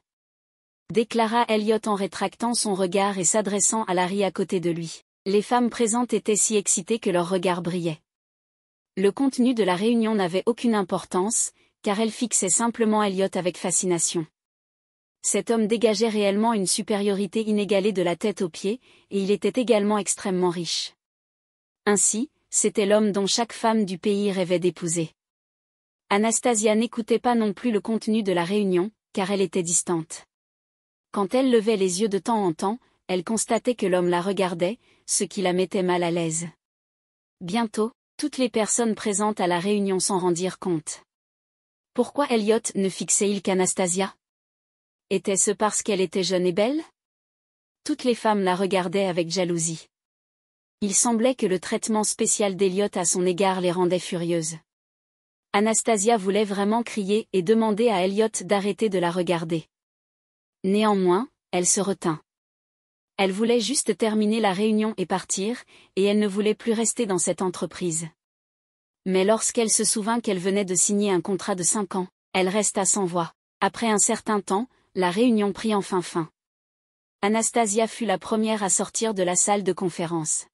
Déclara Elliot en rétractant son regard et s'adressant à Larry à côté de lui. Les femmes présentes étaient si excitées que leurs regards brillaient. Le contenu de la réunion n'avait aucune importance, car elle fixait simplement Elliot avec fascination. Cet homme dégageait réellement une supériorité inégalée de la tête aux pieds, et il était également extrêmement riche. Ainsi, c'était l'homme dont chaque femme du pays rêvait d'épouser. Anastasia n'écoutait pas non plus le contenu de la réunion, car elle était distante. Quand elle levait les yeux de temps en temps, elle constatait que l'homme la regardait, ce qui la mettait mal à l'aise. Bientôt, toutes les personnes présentes à la réunion s'en rendirent compte. Pourquoi Elliot ne fixait-il qu'Anastasia Était-ce parce qu'elle était jeune et belle Toutes les femmes la regardaient avec jalousie. Il semblait que le traitement spécial d'Elliot à son égard les rendait furieuses. Anastasia voulait vraiment crier et demander à Elliot d'arrêter de la regarder. Néanmoins, elle se retint. Elle voulait juste terminer la réunion et partir, et elle ne voulait plus rester dans cette entreprise. Mais lorsqu'elle se souvint qu'elle venait de signer un contrat de cinq ans, elle resta sans voix. Après un certain temps, la réunion prit enfin fin. Anastasia fut la première à sortir de la salle de conférence.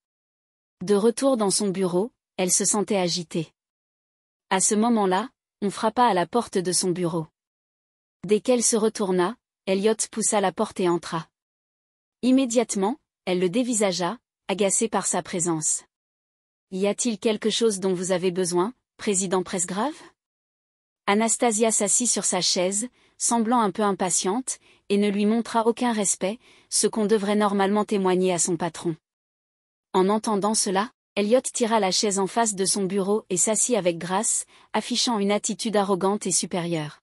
De retour dans son bureau, elle se sentait agitée. À ce moment-là, on frappa à la porte de son bureau. Dès qu'elle se retourna, Elliot poussa la porte et entra. Immédiatement, elle le dévisagea, agacée par sa présence. Y a-t-il quelque chose dont vous avez besoin, président Presgrave Anastasia s'assit sur sa chaise, semblant un peu impatiente, et ne lui montra aucun respect, ce qu'on devrait normalement témoigner à son patron. En entendant cela, Elliot tira la chaise en face de son bureau et s'assit avec grâce, affichant une attitude arrogante et supérieure.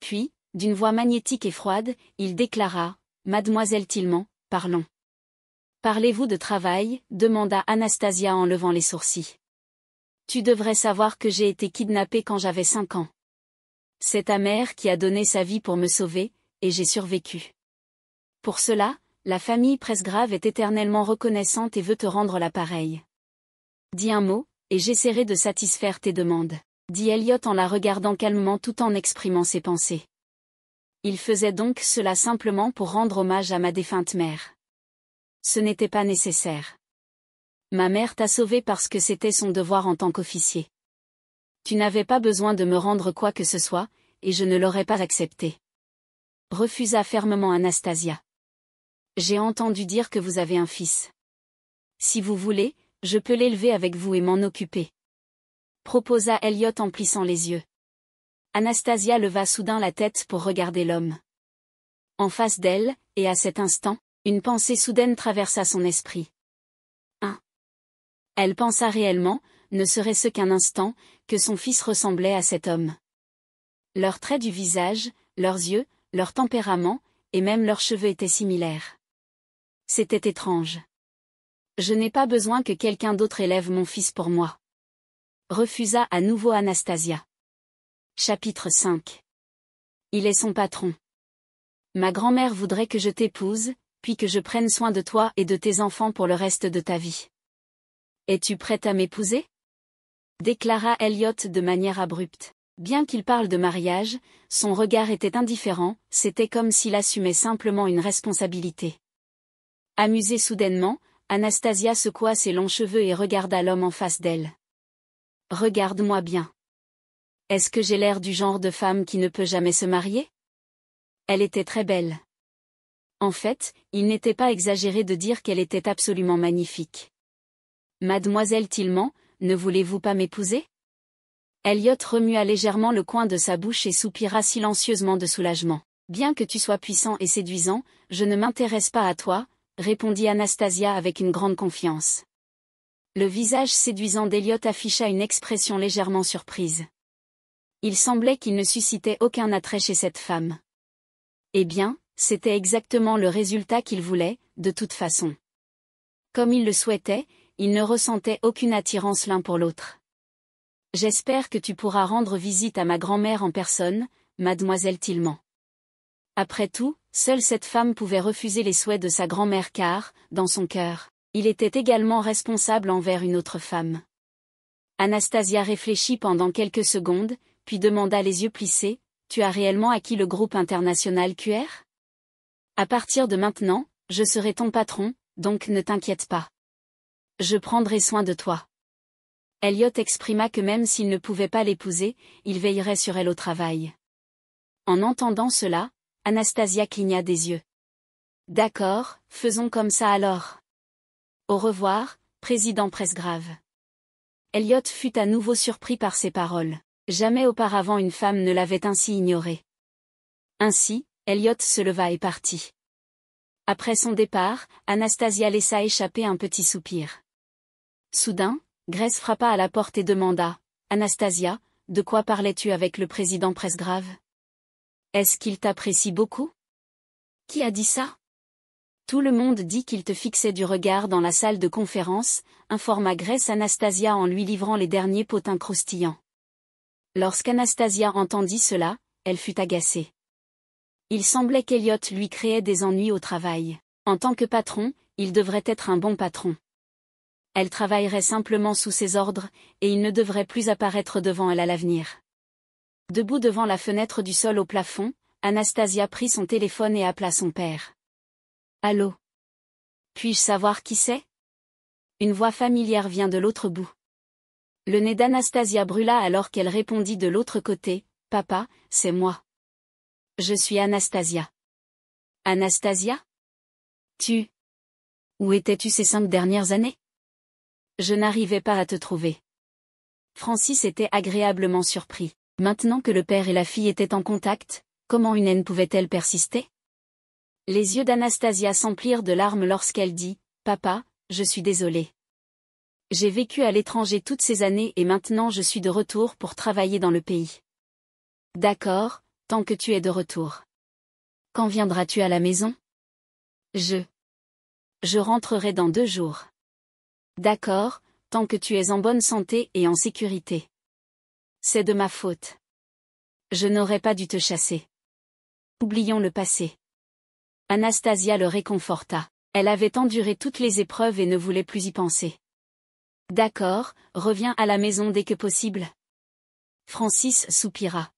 Puis, d'une voix magnétique et froide, il déclara, Mademoiselle Tillman, parlons. Parlez-vous de travail demanda Anastasia en levant les sourcils. Tu devrais savoir que j'ai été kidnappée quand j'avais cinq ans. C'est ta mère qui a donné sa vie pour me sauver, et j'ai survécu. Pour cela, la famille Presgrave est éternellement reconnaissante et veut te rendre l'appareil. Dis un mot, et j'essaierai de satisfaire tes demandes, dit Elliot en la regardant calmement tout en exprimant ses pensées. Il faisait donc cela simplement pour rendre hommage à ma défunte mère. Ce n'était pas nécessaire. Ma mère t'a sauvé parce que c'était son devoir en tant qu'officier. Tu n'avais pas besoin de me rendre quoi que ce soit, et je ne l'aurais pas accepté. Refusa fermement Anastasia. J'ai entendu dire que vous avez un fils. Si vous voulez, je peux l'élever avec vous et m'en occuper. Proposa Elliot en plissant les yeux. Anastasia leva soudain la tête pour regarder l'homme. En face d'elle, et à cet instant, une pensée soudaine traversa son esprit. 1. Elle pensa réellement, ne serait-ce qu'un instant, que son fils ressemblait à cet homme. Leurs traits du visage, leurs yeux, leur tempérament, et même leurs cheveux étaient similaires. C'était étrange. Je n'ai pas besoin que quelqu'un d'autre élève mon fils pour moi. Refusa à nouveau Anastasia. Chapitre 5 Il est son patron. Ma grand-mère voudrait que je t'épouse, puis que je prenne soin de toi et de tes enfants pour le reste de ta vie. Es-tu prête à m'épouser déclara Elliot de manière abrupte. Bien qu'il parle de mariage, son regard était indifférent, c'était comme s'il assumait simplement une responsabilité. Amusée soudainement, Anastasia secoua ses longs cheveux et regarda l'homme en face d'elle. Regarde-moi bien. Est-ce que j'ai l'air du genre de femme qui ne peut jamais se marier Elle était très belle. En fait, il n'était pas exagéré de dire qu'elle était absolument magnifique. Mademoiselle Tillman, ne voulez-vous pas m'épouser Elliot remua légèrement le coin de sa bouche et soupira silencieusement de soulagement. Bien que tu sois puissant et séduisant, je ne m'intéresse pas à toi, répondit Anastasia avec une grande confiance. Le visage séduisant d'Elliot afficha une expression légèrement surprise il semblait qu'il ne suscitait aucun attrait chez cette femme. Eh bien, c'était exactement le résultat qu'il voulait, de toute façon. Comme il le souhaitait, il ne ressentait aucune attirance l'un pour l'autre. J'espère que tu pourras rendre visite à ma grand-mère en personne, mademoiselle Tillman. Après tout, seule cette femme pouvait refuser les souhaits de sa grand-mère car, dans son cœur, il était également responsable envers une autre femme. Anastasia réfléchit pendant quelques secondes, puis demanda les yeux plissés, Tu as réellement acquis le groupe international QR À partir de maintenant, je serai ton patron, donc ne t'inquiète pas. Je prendrai soin de toi. Elliot exprima que même s'il ne pouvait pas l'épouser, il veillerait sur elle au travail. En entendant cela, Anastasia cligna des yeux. D'accord, faisons comme ça alors. Au revoir, président Presgrave. Elliot fut à nouveau surpris par ces paroles. Jamais auparavant une femme ne l'avait ainsi ignoré. Ainsi, Elliot se leva et partit. Après son départ, Anastasia laissa échapper un petit soupir. Soudain, Grace frappa à la porte et demanda « Anastasia, de quoi parlais-tu avec le président Presgrave Est-ce qu'il t'apprécie beaucoup Qui a dit ça ?» Tout le monde dit qu'il te fixait du regard dans la salle de conférence, informa Grace Anastasia en lui livrant les derniers potins croustillants. Lorsqu'Anastasia entendit cela, elle fut agacée. Il semblait qu'Eliot lui créait des ennuis au travail. En tant que patron, il devrait être un bon patron. Elle travaillerait simplement sous ses ordres, et il ne devrait plus apparaître devant elle à l'avenir. Debout devant la fenêtre du sol au plafond, Anastasia prit son téléphone et appela son père. Allô Puis-je savoir qui c'est Une voix familière vient de l'autre bout. Le nez d'Anastasia brûla alors qu'elle répondit de l'autre côté, Papa, c'est moi. Je suis Anastasia. Anastasia Tu Où étais-tu ces cinq dernières années Je n'arrivais pas à te trouver. Francis était agréablement surpris. Maintenant que le père et la fille étaient en contact, comment une haine pouvait-elle persister Les yeux d'Anastasia s'emplirent de larmes lorsqu'elle dit ⁇ Papa, je suis désolée. J'ai vécu à l'étranger toutes ces années et maintenant je suis de retour pour travailler dans le pays. D'accord, tant que tu es de retour. Quand viendras-tu à la maison Je. Je rentrerai dans deux jours. D'accord, tant que tu es en bonne santé et en sécurité. C'est de ma faute. Je n'aurais pas dû te chasser. Oublions le passé. Anastasia le réconforta. Elle avait enduré toutes les épreuves et ne voulait plus y penser. D'accord, reviens à la maison dès que possible. Francis soupira.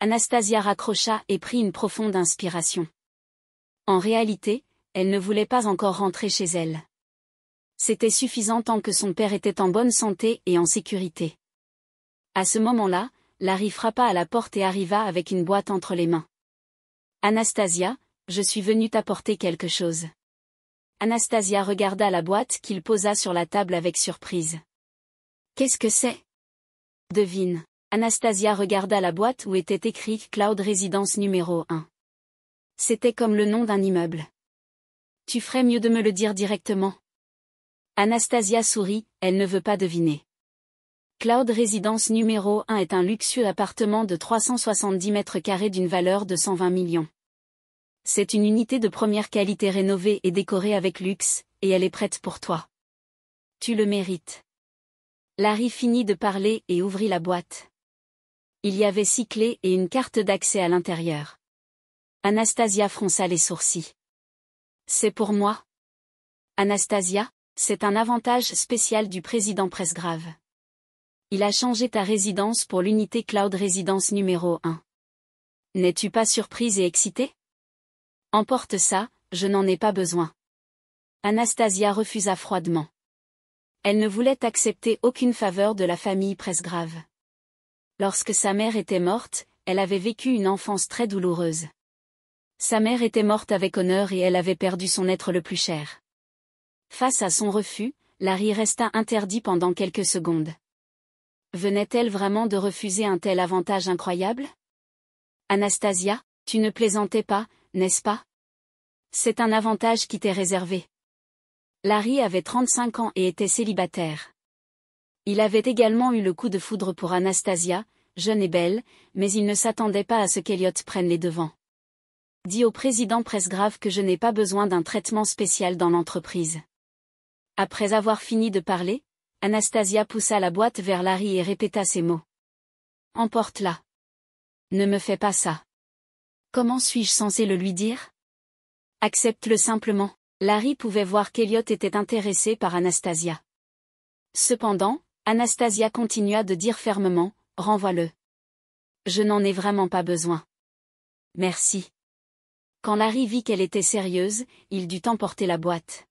Anastasia raccrocha et prit une profonde inspiration. En réalité, elle ne voulait pas encore rentrer chez elle. C'était suffisant tant que son père était en bonne santé et en sécurité. À ce moment-là, Larry frappa à la porte et arriva avec une boîte entre les mains. Anastasia, je suis venue t'apporter quelque chose. Anastasia regarda la boîte qu'il posa sur la table avec surprise. Qu'est-ce que c'est Devine. Anastasia regarda la boîte où était écrit Cloud Residence numéro 1. C'était comme le nom d'un immeuble. Tu ferais mieux de me le dire directement. Anastasia sourit, elle ne veut pas deviner. Cloud Residence numéro 1 est un luxueux appartement de 370 mètres carrés d'une valeur de 120 millions. C'est une unité de première qualité rénovée et décorée avec luxe, et elle est prête pour toi. Tu le mérites. Larry finit de parler et ouvrit la boîte. Il y avait six clés et une carte d'accès à l'intérieur. Anastasia fronça les sourcils. C'est pour moi. Anastasia, c'est un avantage spécial du président Presgrave. Il a changé ta résidence pour l'unité Cloud Résidence numéro 1. N'es-tu pas surprise et excitée Emporte ça, je n'en ai pas besoin. Anastasia refusa froidement. Elle ne voulait accepter aucune faveur de la famille Presgrave. Lorsque sa mère était morte, elle avait vécu une enfance très douloureuse. Sa mère était morte avec honneur et elle avait perdu son être le plus cher. Face à son refus, Larry resta interdit pendant quelques secondes. Venait-elle vraiment de refuser un tel avantage incroyable Anastasia, tu ne plaisantais pas, n'est-ce pas C'est un avantage qui t'est réservé. Larry avait 35 ans et était célibataire. Il avait également eu le coup de foudre pour Anastasia, jeune et belle, mais il ne s'attendait pas à ce qu'Eliot prenne les devants. Dis au président Presgrave que je n'ai pas besoin d'un traitement spécial dans l'entreprise. Après avoir fini de parler, Anastasia poussa la boîte vers Larry et répéta ces mots. Emporte-la. Ne me fais pas ça. Comment suis-je censé le lui dire Accepte-le simplement. Larry pouvait voir qu'Eliot était intéressé par Anastasia. Cependant, Anastasia continua de dire fermement, renvoie-le. Je n'en ai vraiment pas besoin. Merci. Quand Larry vit qu'elle était sérieuse, il dut emporter la boîte.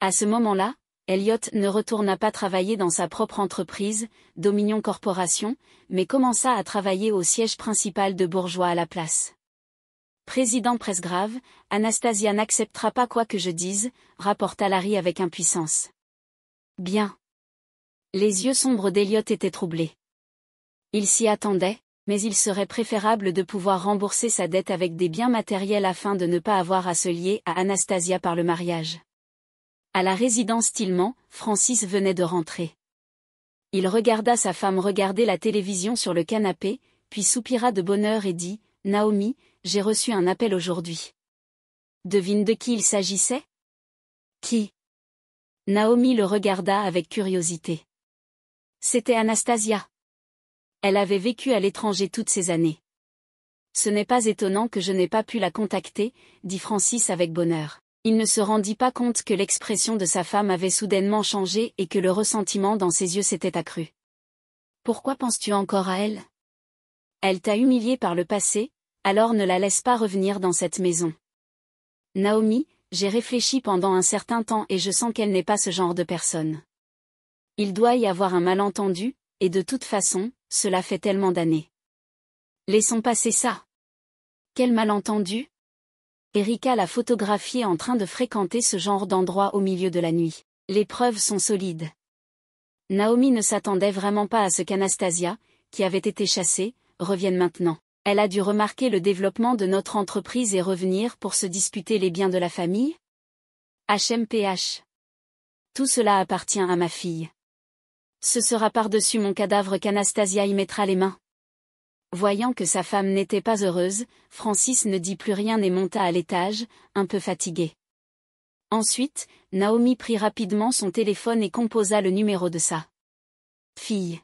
À ce moment-là, Elliott ne retourna pas travailler dans sa propre entreprise, Dominion Corporation, mais commença à travailler au siège principal de Bourgeois à la place. Président presse grave, Anastasia n'acceptera pas quoi que je dise, rapporta Larry avec impuissance. Bien. Les yeux sombres d'Eliot étaient troublés. Il s'y attendait, mais il serait préférable de pouvoir rembourser sa dette avec des biens matériels afin de ne pas avoir à se lier à Anastasia par le mariage. À la résidence Tillman, Francis venait de rentrer. Il regarda sa femme regarder la télévision sur le canapé, puis soupira de bonheur et dit « Naomi, j'ai reçu un appel aujourd'hui. Devine de qui il s'agissait Qui Naomi le regarda avec curiosité. C'était Anastasia. Elle avait vécu à l'étranger toutes ces années. Ce n'est pas étonnant que je n'ai pas pu la contacter, dit Francis avec bonheur. Il ne se rendit pas compte que l'expression de sa femme avait soudainement changé et que le ressentiment dans ses yeux s'était accru. Pourquoi penses-tu encore à elle Elle t'a humilié par le passé, alors ne la laisse pas revenir dans cette maison. Naomi, j'ai réfléchi pendant un certain temps et je sens qu'elle n'est pas ce genre de personne. Il doit y avoir un malentendu, et de toute façon, cela fait tellement d'années. Laissons passer ça. Quel malentendu Erika l'a photographiée en train de fréquenter ce genre d'endroit au milieu de la nuit. Les preuves sont solides. Naomi ne s'attendait vraiment pas à ce qu'Anastasia, qui avait été chassée, revienne maintenant elle a dû remarquer le développement de notre entreprise et revenir pour se disputer les biens de la famille HMPH. Tout cela appartient à ma fille. Ce sera par-dessus mon cadavre qu'Anastasia y mettra les mains. Voyant que sa femme n'était pas heureuse, Francis ne dit plus rien et monta à l'étage, un peu fatigué. Ensuite, Naomi prit rapidement son téléphone et composa le numéro de sa fille.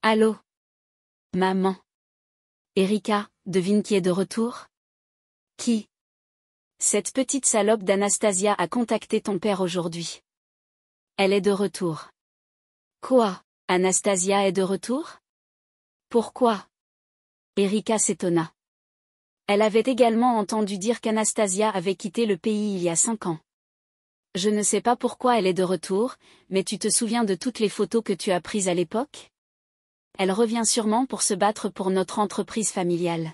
Allô Maman Erika, devine qui est de retour Qui Cette petite salope d'Anastasia a contacté ton père aujourd'hui. Elle est de retour. Quoi Anastasia est de retour Pourquoi Erika s'étonna. Elle avait également entendu dire qu'Anastasia avait quitté le pays il y a cinq ans. Je ne sais pas pourquoi elle est de retour, mais tu te souviens de toutes les photos que tu as prises à l'époque elle revient sûrement pour se battre pour notre entreprise familiale.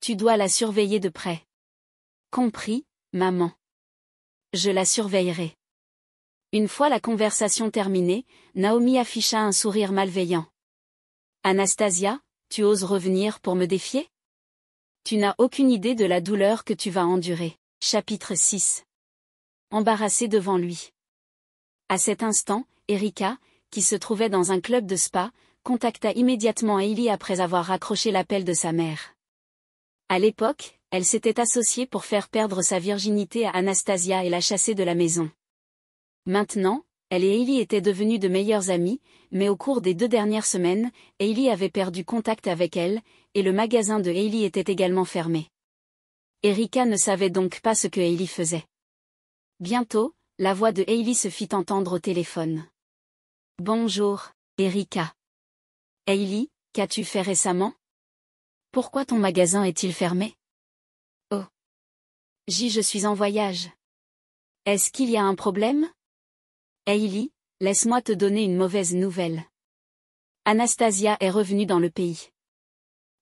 Tu dois la surveiller de près. Compris, maman. Je la surveillerai. Une fois la conversation terminée, Naomi afficha un sourire malveillant. Anastasia, tu oses revenir pour me défier Tu n'as aucune idée de la douleur que tu vas endurer. Chapitre 6 Embarrassée devant lui. À cet instant, Erika, qui se trouvait dans un club de spa, contacta immédiatement Hailey après avoir raccroché l'appel de sa mère. À l'époque, elle s'était associée pour faire perdre sa virginité à Anastasia et la chasser de la maison. Maintenant, elle et Hailey étaient devenues de meilleures amies, mais au cours des deux dernières semaines, Hailey avait perdu contact avec elle, et le magasin de Hailey était également fermé. Erika ne savait donc pas ce que Hailey faisait. Bientôt, la voix de Hailey se fit entendre au téléphone. Bonjour, Erika. Hailey, qu'as-tu fait récemment Pourquoi ton magasin est-il fermé Oh J'y Je suis en voyage. Est-ce qu'il y a un problème Hailey, laisse-moi te donner une mauvaise nouvelle. Anastasia est revenue dans le pays.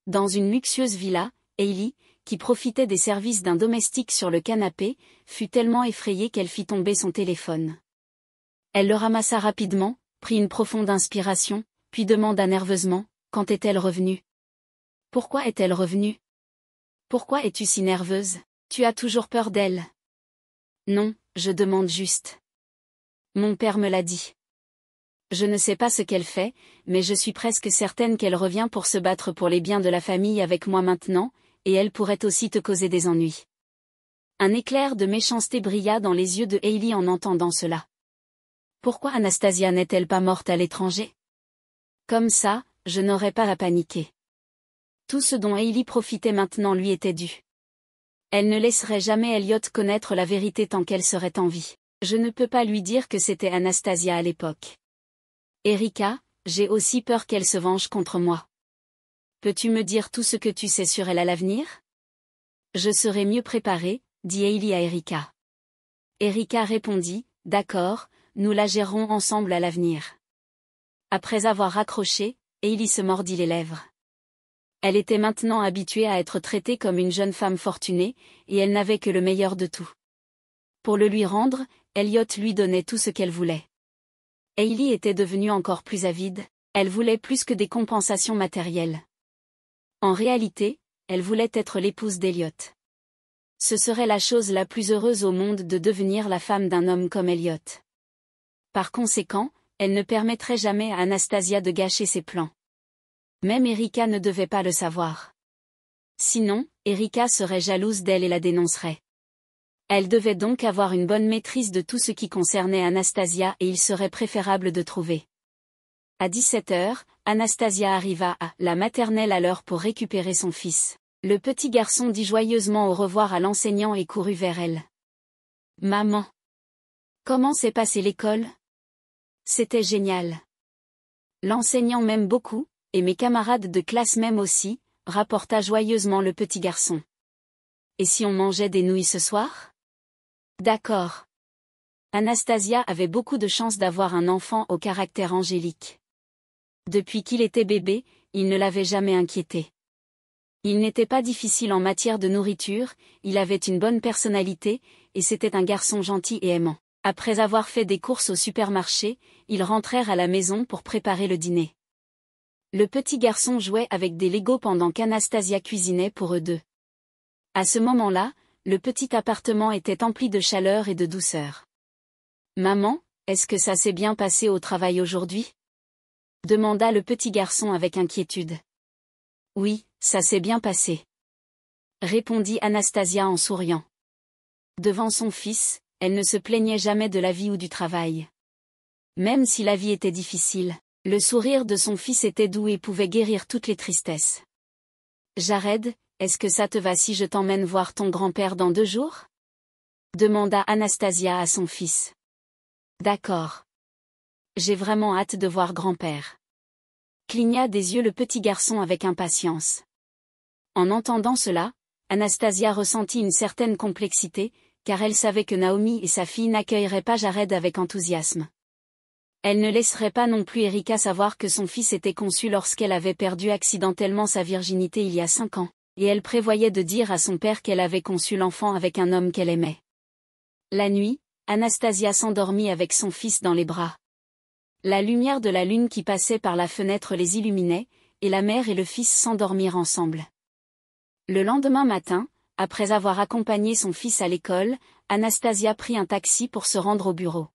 Dans une luxueuse villa, Hailey, qui profitait des services d'un domestique sur le canapé, fut tellement effrayée qu'elle fit tomber son téléphone. Elle le ramassa rapidement, prit une profonde inspiration, puis demanda nerveusement, quand est-elle revenue Pourquoi est-elle revenue Pourquoi es-tu si nerveuse Tu as toujours peur d'elle Non, je demande juste. Mon père me l'a dit. Je ne sais pas ce qu'elle fait, mais je suis presque certaine qu'elle revient pour se battre pour les biens de la famille avec moi maintenant, et elle pourrait aussi te causer des ennuis. Un éclair de méchanceté brilla dans les yeux de Hailey en entendant cela. Pourquoi Anastasia n'est-elle pas morte à l'étranger comme ça, je n'aurais pas à paniquer. Tout ce dont Hailey profitait maintenant lui était dû. Elle ne laisserait jamais Elliot connaître la vérité tant qu'elle serait en vie. Je ne peux pas lui dire que c'était Anastasia à l'époque. Erika, j'ai aussi peur qu'elle se venge contre moi. Peux-tu me dire tout ce que tu sais sur elle à l'avenir Je serai mieux préparée, dit Hailey à Erika. Erika répondit, d'accord, nous la gérerons ensemble à l'avenir après avoir raccroché, et se mordit les lèvres. Elle était maintenant habituée à être traitée comme une jeune femme fortunée, et elle n'avait que le meilleur de tout. Pour le lui rendre, Elliot lui donnait tout ce qu'elle voulait. Hailey était devenue encore plus avide, elle voulait plus que des compensations matérielles. En réalité, elle voulait être l'épouse d'Elliot. Ce serait la chose la plus heureuse au monde de devenir la femme d'un homme comme Elliot. Par conséquent, elle ne permettrait jamais à Anastasia de gâcher ses plans. Même Erika ne devait pas le savoir. Sinon, Erika serait jalouse d'elle et la dénoncerait. Elle devait donc avoir une bonne maîtrise de tout ce qui concernait Anastasia et il serait préférable de trouver. À 17h, Anastasia arriva à la maternelle à l'heure pour récupérer son fils. Le petit garçon dit joyeusement au revoir à l'enseignant et courut vers elle. Maman. Comment s'est passée l'école c'était génial. L'enseignant m'aime beaucoup, et mes camarades de classe m'aiment aussi, rapporta joyeusement le petit garçon. Et si on mangeait des nouilles ce soir D'accord. Anastasia avait beaucoup de chance d'avoir un enfant au caractère angélique. Depuis qu'il était bébé, il ne l'avait jamais inquiété. Il n'était pas difficile en matière de nourriture, il avait une bonne personnalité, et c'était un garçon gentil et aimant. Après avoir fait des courses au supermarché, ils rentrèrent à la maison pour préparer le dîner. Le petit garçon jouait avec des Legos pendant qu'Anastasia cuisinait pour eux deux. À ce moment-là, le petit appartement était empli de chaleur et de douceur. Maman, est-ce que ça s'est bien passé au travail aujourd'hui demanda le petit garçon avec inquiétude. Oui, ça s'est bien passé. Répondit Anastasia en souriant. Devant son fils, elle ne se plaignait jamais de la vie ou du travail. Même si la vie était difficile, le sourire de son fils était doux et pouvait guérir toutes les tristesses. Jared, est-ce que ça te va si je t'emmène voir ton grand-père dans deux jours demanda Anastasia à son fils. D'accord. J'ai vraiment hâte de voir grand-père. Cligna des yeux le petit garçon avec impatience. En entendant cela, Anastasia ressentit une certaine complexité, car elle savait que Naomi et sa fille n'accueilleraient pas Jared avec enthousiasme. Elle ne laisserait pas non plus Erika savoir que son fils était conçu lorsqu'elle avait perdu accidentellement sa virginité il y a cinq ans, et elle prévoyait de dire à son père qu'elle avait conçu l'enfant avec un homme qu'elle aimait. La nuit, Anastasia s'endormit avec son fils dans les bras. La lumière de la lune qui passait par la fenêtre les illuminait, et la mère et le fils s'endormirent ensemble. Le lendemain matin, après avoir accompagné son fils à l'école, Anastasia prit un taxi pour se rendre au bureau.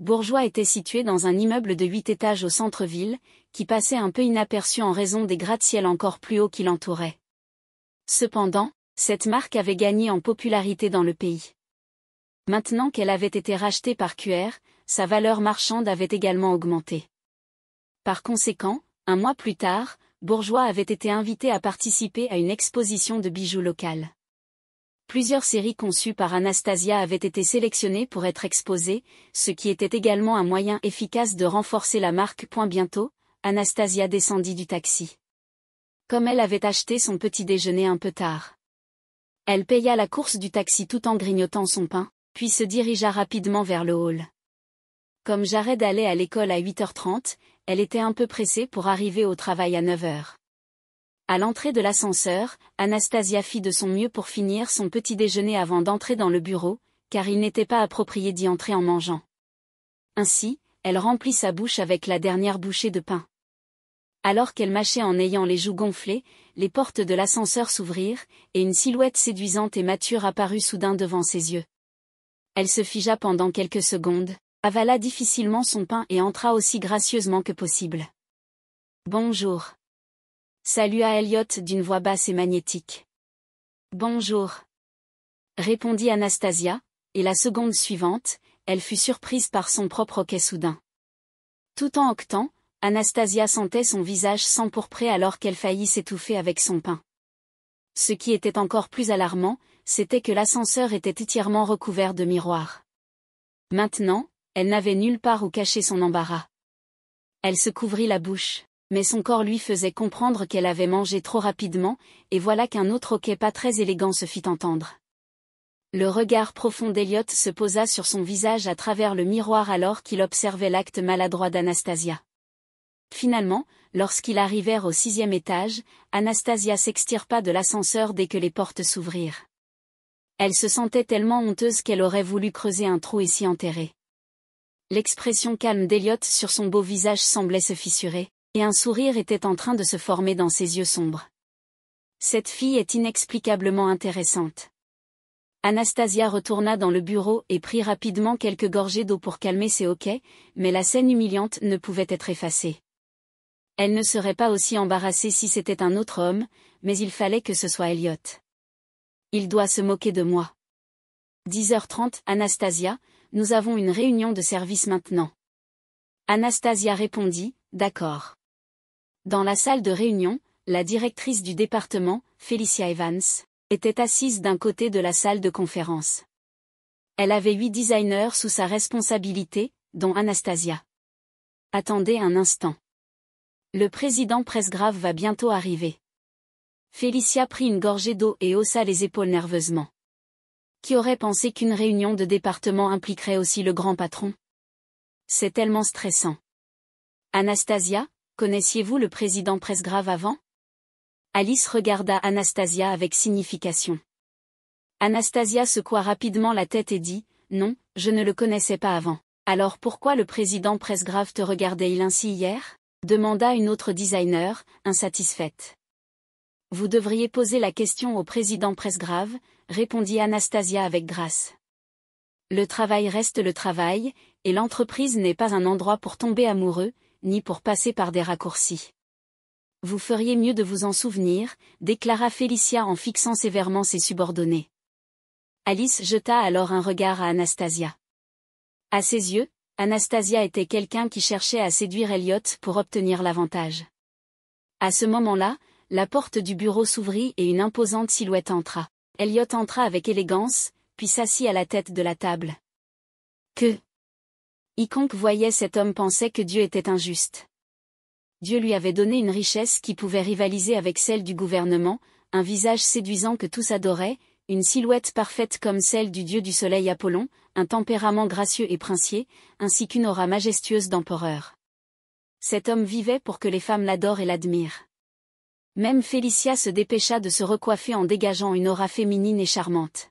Bourgeois était situé dans un immeuble de huit étages au centre-ville, qui passait un peu inaperçu en raison des gratte-ciel encore plus hauts qui l'entouraient. Cependant, cette marque avait gagné en popularité dans le pays. Maintenant qu'elle avait été rachetée par QR, sa valeur marchande avait également augmenté. Par conséquent, un mois plus tard, Bourgeois avait été invité à participer à une exposition de bijoux locale. Plusieurs séries conçues par Anastasia avaient été sélectionnées pour être exposées, ce qui était également un moyen efficace de renforcer la marque. bientôt, Anastasia descendit du taxi. Comme elle avait acheté son petit déjeuner un peu tard. Elle paya la course du taxi tout en grignotant son pain, puis se dirigea rapidement vers le hall. Comme j'arrête d'aller à l'école à 8h30, elle était un peu pressée pour arriver au travail à 9 heures. À l'entrée de l'ascenseur, Anastasia fit de son mieux pour finir son petit déjeuner avant d'entrer dans le bureau, car il n'était pas approprié d'y entrer en mangeant. Ainsi, elle remplit sa bouche avec la dernière bouchée de pain. Alors qu'elle mâchait en ayant les joues gonflées, les portes de l'ascenseur s'ouvrirent, et une silhouette séduisante et mature apparut soudain devant ses yeux. Elle se figea pendant quelques secondes, avala difficilement son pain et entra aussi gracieusement que possible. Bonjour. Salua Elliot d'une voix basse et magnétique. Bonjour. Répondit Anastasia, et la seconde suivante, elle fut surprise par son propre hoquet soudain. Tout en octant, Anastasia sentait son visage s'empourprer alors qu'elle faillit s'étouffer avec son pain. Ce qui était encore plus alarmant, c'était que l'ascenseur était entièrement recouvert de miroirs. Maintenant, elle n'avait nulle part où cacher son embarras. Elle se couvrit la bouche, mais son corps lui faisait comprendre qu'elle avait mangé trop rapidement, et voilà qu'un autre hoquet pas très élégant se fit entendre. Le regard profond d'Eliot se posa sur son visage à travers le miroir alors qu'il observait l'acte maladroit d'Anastasia. Finalement, lorsqu'ils arrivèrent au sixième étage, Anastasia s'extirpa de l'ascenseur dès que les portes s'ouvrirent. Elle se sentait tellement honteuse qu'elle aurait voulu creuser un trou et s'y enterrer l'expression calme d'Eliot sur son beau visage semblait se fissurer, et un sourire était en train de se former dans ses yeux sombres. Cette fille est inexplicablement intéressante. Anastasia retourna dans le bureau et prit rapidement quelques gorgées d'eau pour calmer ses hoquets, mais la scène humiliante ne pouvait être effacée. Elle ne serait pas aussi embarrassée si c'était un autre homme, mais il fallait que ce soit Elliot. Il doit se moquer de moi. 10h30, Anastasia, nous avons une réunion de service maintenant. Anastasia répondit, d'accord. Dans la salle de réunion, la directrice du département, Felicia Evans, était assise d'un côté de la salle de conférence. Elle avait huit designers sous sa responsabilité, dont Anastasia. Attendez un instant. Le président Presgrave va bientôt arriver. Felicia prit une gorgée d'eau et haussa les épaules nerveusement. Qui aurait pensé qu'une réunion de département impliquerait aussi le grand patron C'est tellement stressant. Anastasia, connaissiez-vous le président Presgrave avant Alice regarda Anastasia avec signification. Anastasia secoua rapidement la tête et dit, Non, je ne le connaissais pas avant. Alors pourquoi le président Presgrave te regardait-il ainsi hier demanda une autre designer, insatisfaite. Vous devriez poser la question au président Presgrave, répondit Anastasia avec grâce. Le travail reste le travail, et l'entreprise n'est pas un endroit pour tomber amoureux, ni pour passer par des raccourcis. Vous feriez mieux de vous en souvenir, déclara Félicia en fixant sévèrement ses subordonnés. Alice jeta alors un regard à Anastasia. À ses yeux, Anastasia était quelqu'un qui cherchait à séduire Elliot pour obtenir l'avantage. À ce moment-là, la porte du bureau s'ouvrit et une imposante silhouette entra. Elliot entra avec élégance, puis s'assit à la tête de la table. Que Iconque voyait cet homme pensait que Dieu était injuste. Dieu lui avait donné une richesse qui pouvait rivaliser avec celle du gouvernement, un visage séduisant que tous adoraient, une silhouette parfaite comme celle du dieu du soleil Apollon, un tempérament gracieux et princier, ainsi qu'une aura majestueuse d'empereur. Cet homme vivait pour que les femmes l'adorent et l'admirent. Même Félicia se dépêcha de se recoiffer en dégageant une aura féminine et charmante.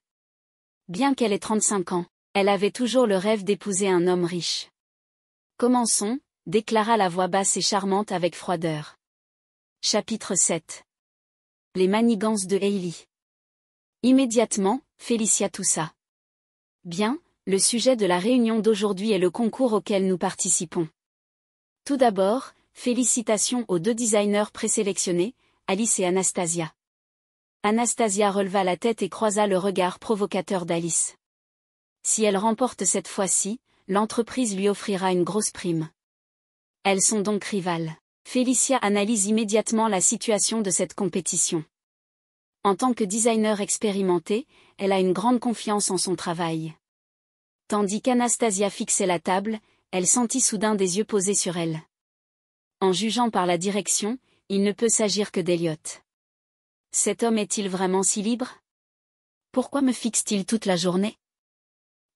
Bien qu'elle ait 35 ans, elle avait toujours le rêve d'épouser un homme riche. Commençons, déclara la voix basse et charmante avec froideur. Chapitre 7 Les manigances de Hailey Immédiatement, Félicia toussa. Bien, le sujet de la réunion d'aujourd'hui est le concours auquel nous participons. Tout d'abord, félicitations aux deux designers présélectionnés, Alice et Anastasia. Anastasia releva la tête et croisa le regard provocateur d'Alice. Si elle remporte cette fois-ci, l'entreprise lui offrira une grosse prime. Elles sont donc rivales. Félicia analyse immédiatement la situation de cette compétition. En tant que designer expérimentée, elle a une grande confiance en son travail. Tandis qu'Anastasia fixait la table, elle sentit soudain des yeux posés sur elle. En jugeant par la direction, il ne peut s'agir que d'Eliot. Cet homme est-il vraiment si libre Pourquoi me fixe-t-il toute la journée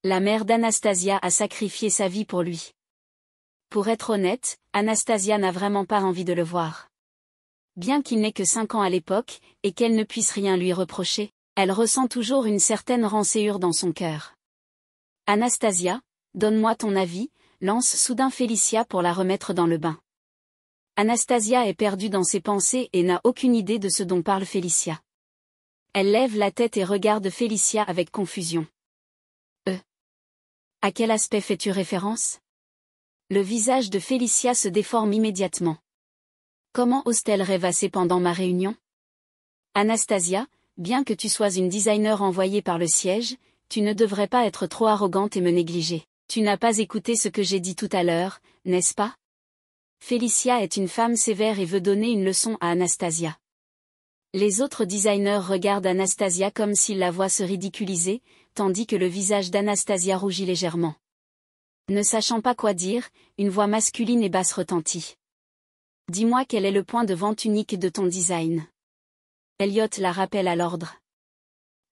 La mère d'Anastasia a sacrifié sa vie pour lui. Pour être honnête, Anastasia n'a vraiment pas envie de le voir. Bien qu'il n'ait que cinq ans à l'époque, et qu'elle ne puisse rien lui reprocher, elle ressent toujours une certaine rancéure dans son cœur. Anastasia, donne-moi ton avis, lance soudain Félicia pour la remettre dans le bain. Anastasia est perdue dans ses pensées et n'a aucune idée de ce dont parle Félicia. Elle lève la tête et regarde Félicia avec confusion. Euh. À quel aspect fais-tu référence Le visage de Félicia se déforme immédiatement. Comment ose-t-elle rêvasser pendant ma réunion Anastasia, bien que tu sois une designer envoyée par le siège, tu ne devrais pas être trop arrogante et me négliger. Tu n'as pas écouté ce que j'ai dit tout à l'heure, n'est-ce pas Felicia est une femme sévère et veut donner une leçon à Anastasia. Les autres designers regardent Anastasia comme s'ils la voient se ridiculiser, tandis que le visage d'Anastasia rougit légèrement. Ne sachant pas quoi dire, une voix masculine et basse retentit. Dis-moi quel est le point de vente unique de ton design. Elliot la rappelle à l'ordre.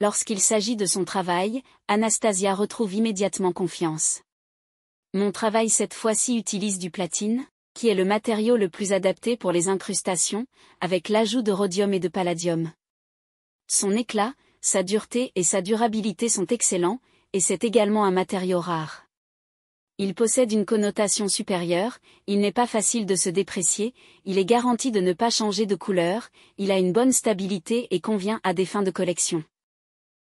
Lorsqu'il s'agit de son travail, Anastasia retrouve immédiatement confiance. Mon travail cette fois-ci utilise du platine qui est le matériau le plus adapté pour les incrustations, avec l'ajout de rhodium et de palladium. Son éclat, sa dureté et sa durabilité sont excellents, et c'est également un matériau rare. Il possède une connotation supérieure, il n'est pas facile de se déprécier, il est garanti de ne pas changer de couleur, il a une bonne stabilité et convient à des fins de collection.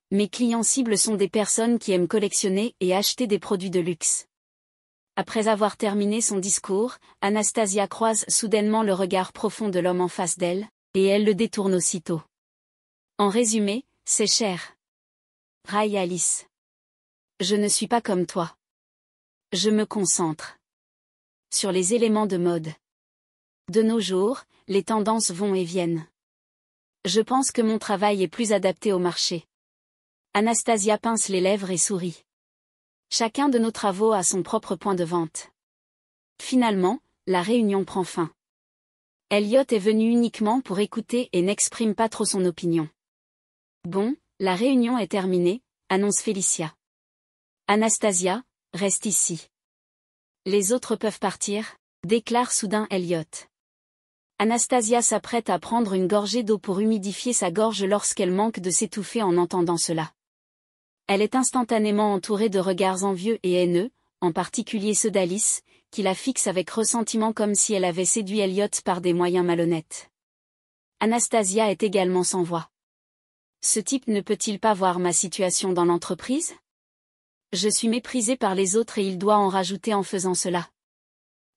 Mes clients cibles sont des personnes qui aiment collectionner et acheter des produits de luxe. Après avoir terminé son discours, Anastasia croise soudainement le regard profond de l'homme en face d'elle, et elle le détourne aussitôt. En résumé, c'est cher. Rai Alice. Je ne suis pas comme toi. Je me concentre. Sur les éléments de mode. De nos jours, les tendances vont et viennent. Je pense que mon travail est plus adapté au marché. Anastasia pince les lèvres et sourit. Chacun de nos travaux a son propre point de vente. Finalement, la réunion prend fin. Elliot est venu uniquement pour écouter et n'exprime pas trop son opinion. Bon, la réunion est terminée, annonce Félicia. Anastasia, reste ici. Les autres peuvent partir, déclare soudain Elliot. Anastasia s'apprête à prendre une gorgée d'eau pour humidifier sa gorge lorsqu'elle manque de s'étouffer en entendant cela. Elle est instantanément entourée de regards envieux et haineux, en particulier ceux d'Alice, qui la fixe avec ressentiment comme si elle avait séduit Elliot par des moyens malhonnêtes. Anastasia est également sans voix. Ce type ne peut-il pas voir ma situation dans l'entreprise Je suis méprisée par les autres et il doit en rajouter en faisant cela.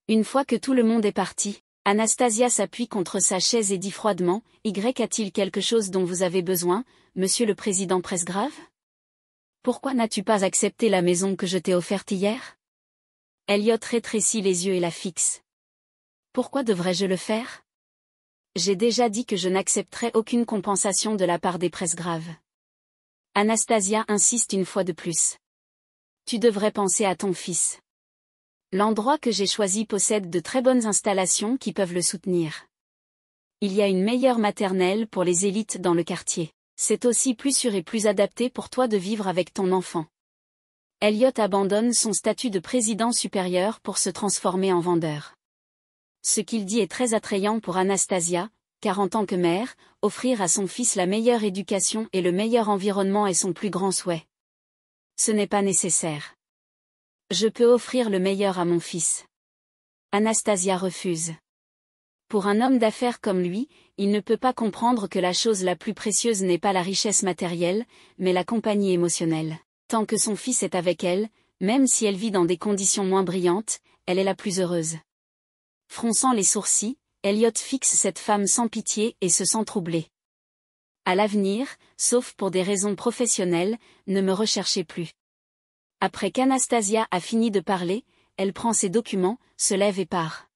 Une fois que tout le monde est parti, Anastasia s'appuie contre sa chaise et dit froidement, « Y a-t-il quelque chose dont vous avez besoin, monsieur le président Presgrave ?» Pourquoi n'as-tu pas accepté la maison que je t'ai offerte hier Elliot rétrécit les yeux et la fixe. Pourquoi devrais-je le faire J'ai déjà dit que je n'accepterai aucune compensation de la part des presses graves. Anastasia insiste une fois de plus. Tu devrais penser à ton fils. L'endroit que j'ai choisi possède de très bonnes installations qui peuvent le soutenir. Il y a une meilleure maternelle pour les élites dans le quartier c'est aussi plus sûr et plus adapté pour toi de vivre avec ton enfant. Elliot abandonne son statut de président supérieur pour se transformer en vendeur. Ce qu'il dit est très attrayant pour Anastasia, car en tant que mère, offrir à son fils la meilleure éducation et le meilleur environnement est son plus grand souhait. Ce n'est pas nécessaire. Je peux offrir le meilleur à mon fils. Anastasia refuse. Pour un homme d'affaires comme lui, il ne peut pas comprendre que la chose la plus précieuse n'est pas la richesse matérielle, mais la compagnie émotionnelle. Tant que son fils est avec elle, même si elle vit dans des conditions moins brillantes, elle est la plus heureuse. Fronçant les sourcils, Elliot fixe cette femme sans pitié et se sent troublé. À l'avenir, sauf pour des raisons professionnelles, ne me recherchez plus. Après qu'Anastasia a fini de parler, elle prend ses documents, se lève et part.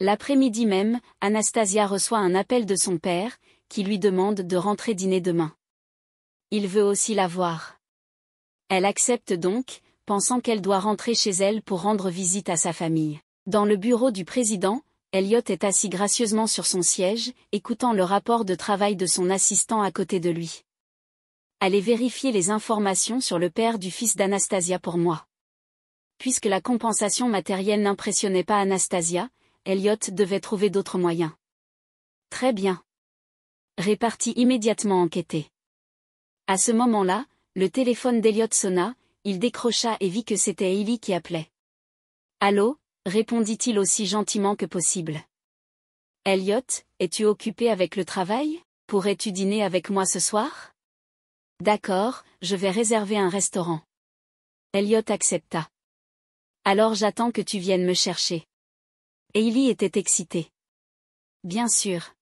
L'après-midi même, Anastasia reçoit un appel de son père, qui lui demande de rentrer dîner demain. Il veut aussi la voir. Elle accepte donc, pensant qu'elle doit rentrer chez elle pour rendre visite à sa famille. Dans le bureau du président, Elliot est assis gracieusement sur son siège, écoutant le rapport de travail de son assistant à côté de lui. Allez vérifier les informations sur le père du fils d'Anastasia pour moi. Puisque la compensation matérielle n'impressionnait pas Anastasia, Elliot devait trouver d'autres moyens. Très bien. Répartit immédiatement enquêté. À ce moment-là, le téléphone d'Eliot sonna, il décrocha et vit que c'était Ellie qui appelait. Allô, répondit-il aussi gentiment que possible. Elliot, es-tu occupé avec le travail Pourrais-tu dîner avec moi ce soir D'accord, je vais réserver un restaurant. Elliot accepta. Alors j'attends que tu viennes me chercher. Hayley était excitée. Bien sûr.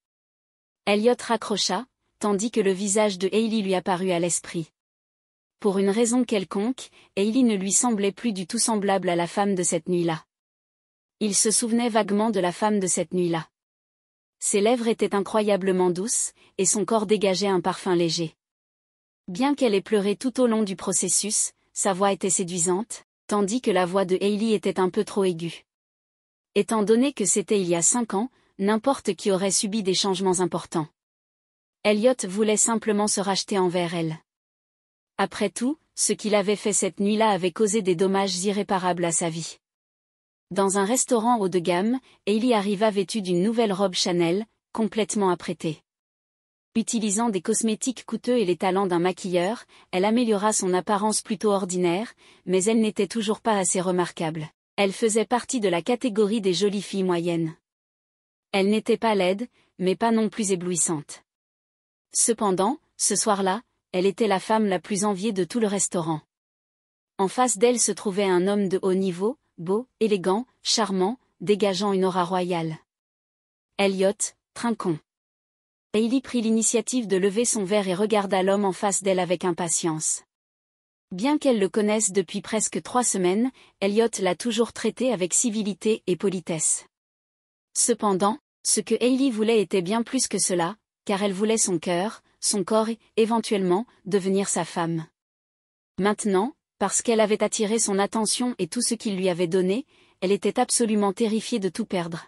Elliot raccrocha, tandis que le visage de Hayley lui apparut à l'esprit. Pour une raison quelconque, Hayley ne lui semblait plus du tout semblable à la femme de cette nuit-là. Il se souvenait vaguement de la femme de cette nuit-là. Ses lèvres étaient incroyablement douces, et son corps dégageait un parfum léger. Bien qu'elle ait pleuré tout au long du processus, sa voix était séduisante, tandis que la voix de Hayley était un peu trop aiguë étant donné que c'était il y a cinq ans, n'importe qui aurait subi des changements importants. Elliot voulait simplement se racheter envers elle. Après tout, ce qu'il avait fait cette nuit-là avait causé des dommages irréparables à sa vie. Dans un restaurant haut de gamme, Ellie arriva vêtue d'une nouvelle robe Chanel, complètement apprêtée. Utilisant des cosmétiques coûteux et les talents d'un maquilleur, elle améliora son apparence plutôt ordinaire, mais elle n'était toujours pas assez remarquable. Elle faisait partie de la catégorie des jolies filles moyennes. Elle n'était pas laide, mais pas non plus éblouissante. Cependant, ce soir-là, elle était la femme la plus enviée de tout le restaurant. En face d'elle se trouvait un homme de haut niveau, beau, élégant, charmant, dégageant une aura royale. Elliot, Trincon. Hailey prit l'initiative de lever son verre et regarda l'homme en face d'elle avec impatience. Bien qu'elle le connaisse depuis presque trois semaines, Elliot l'a toujours traité avec civilité et politesse. Cependant, ce que Hailey voulait était bien plus que cela, car elle voulait son cœur, son corps et, éventuellement, devenir sa femme. Maintenant, parce qu'elle avait attiré son attention et tout ce qu'il lui avait donné, elle était absolument terrifiée de tout perdre.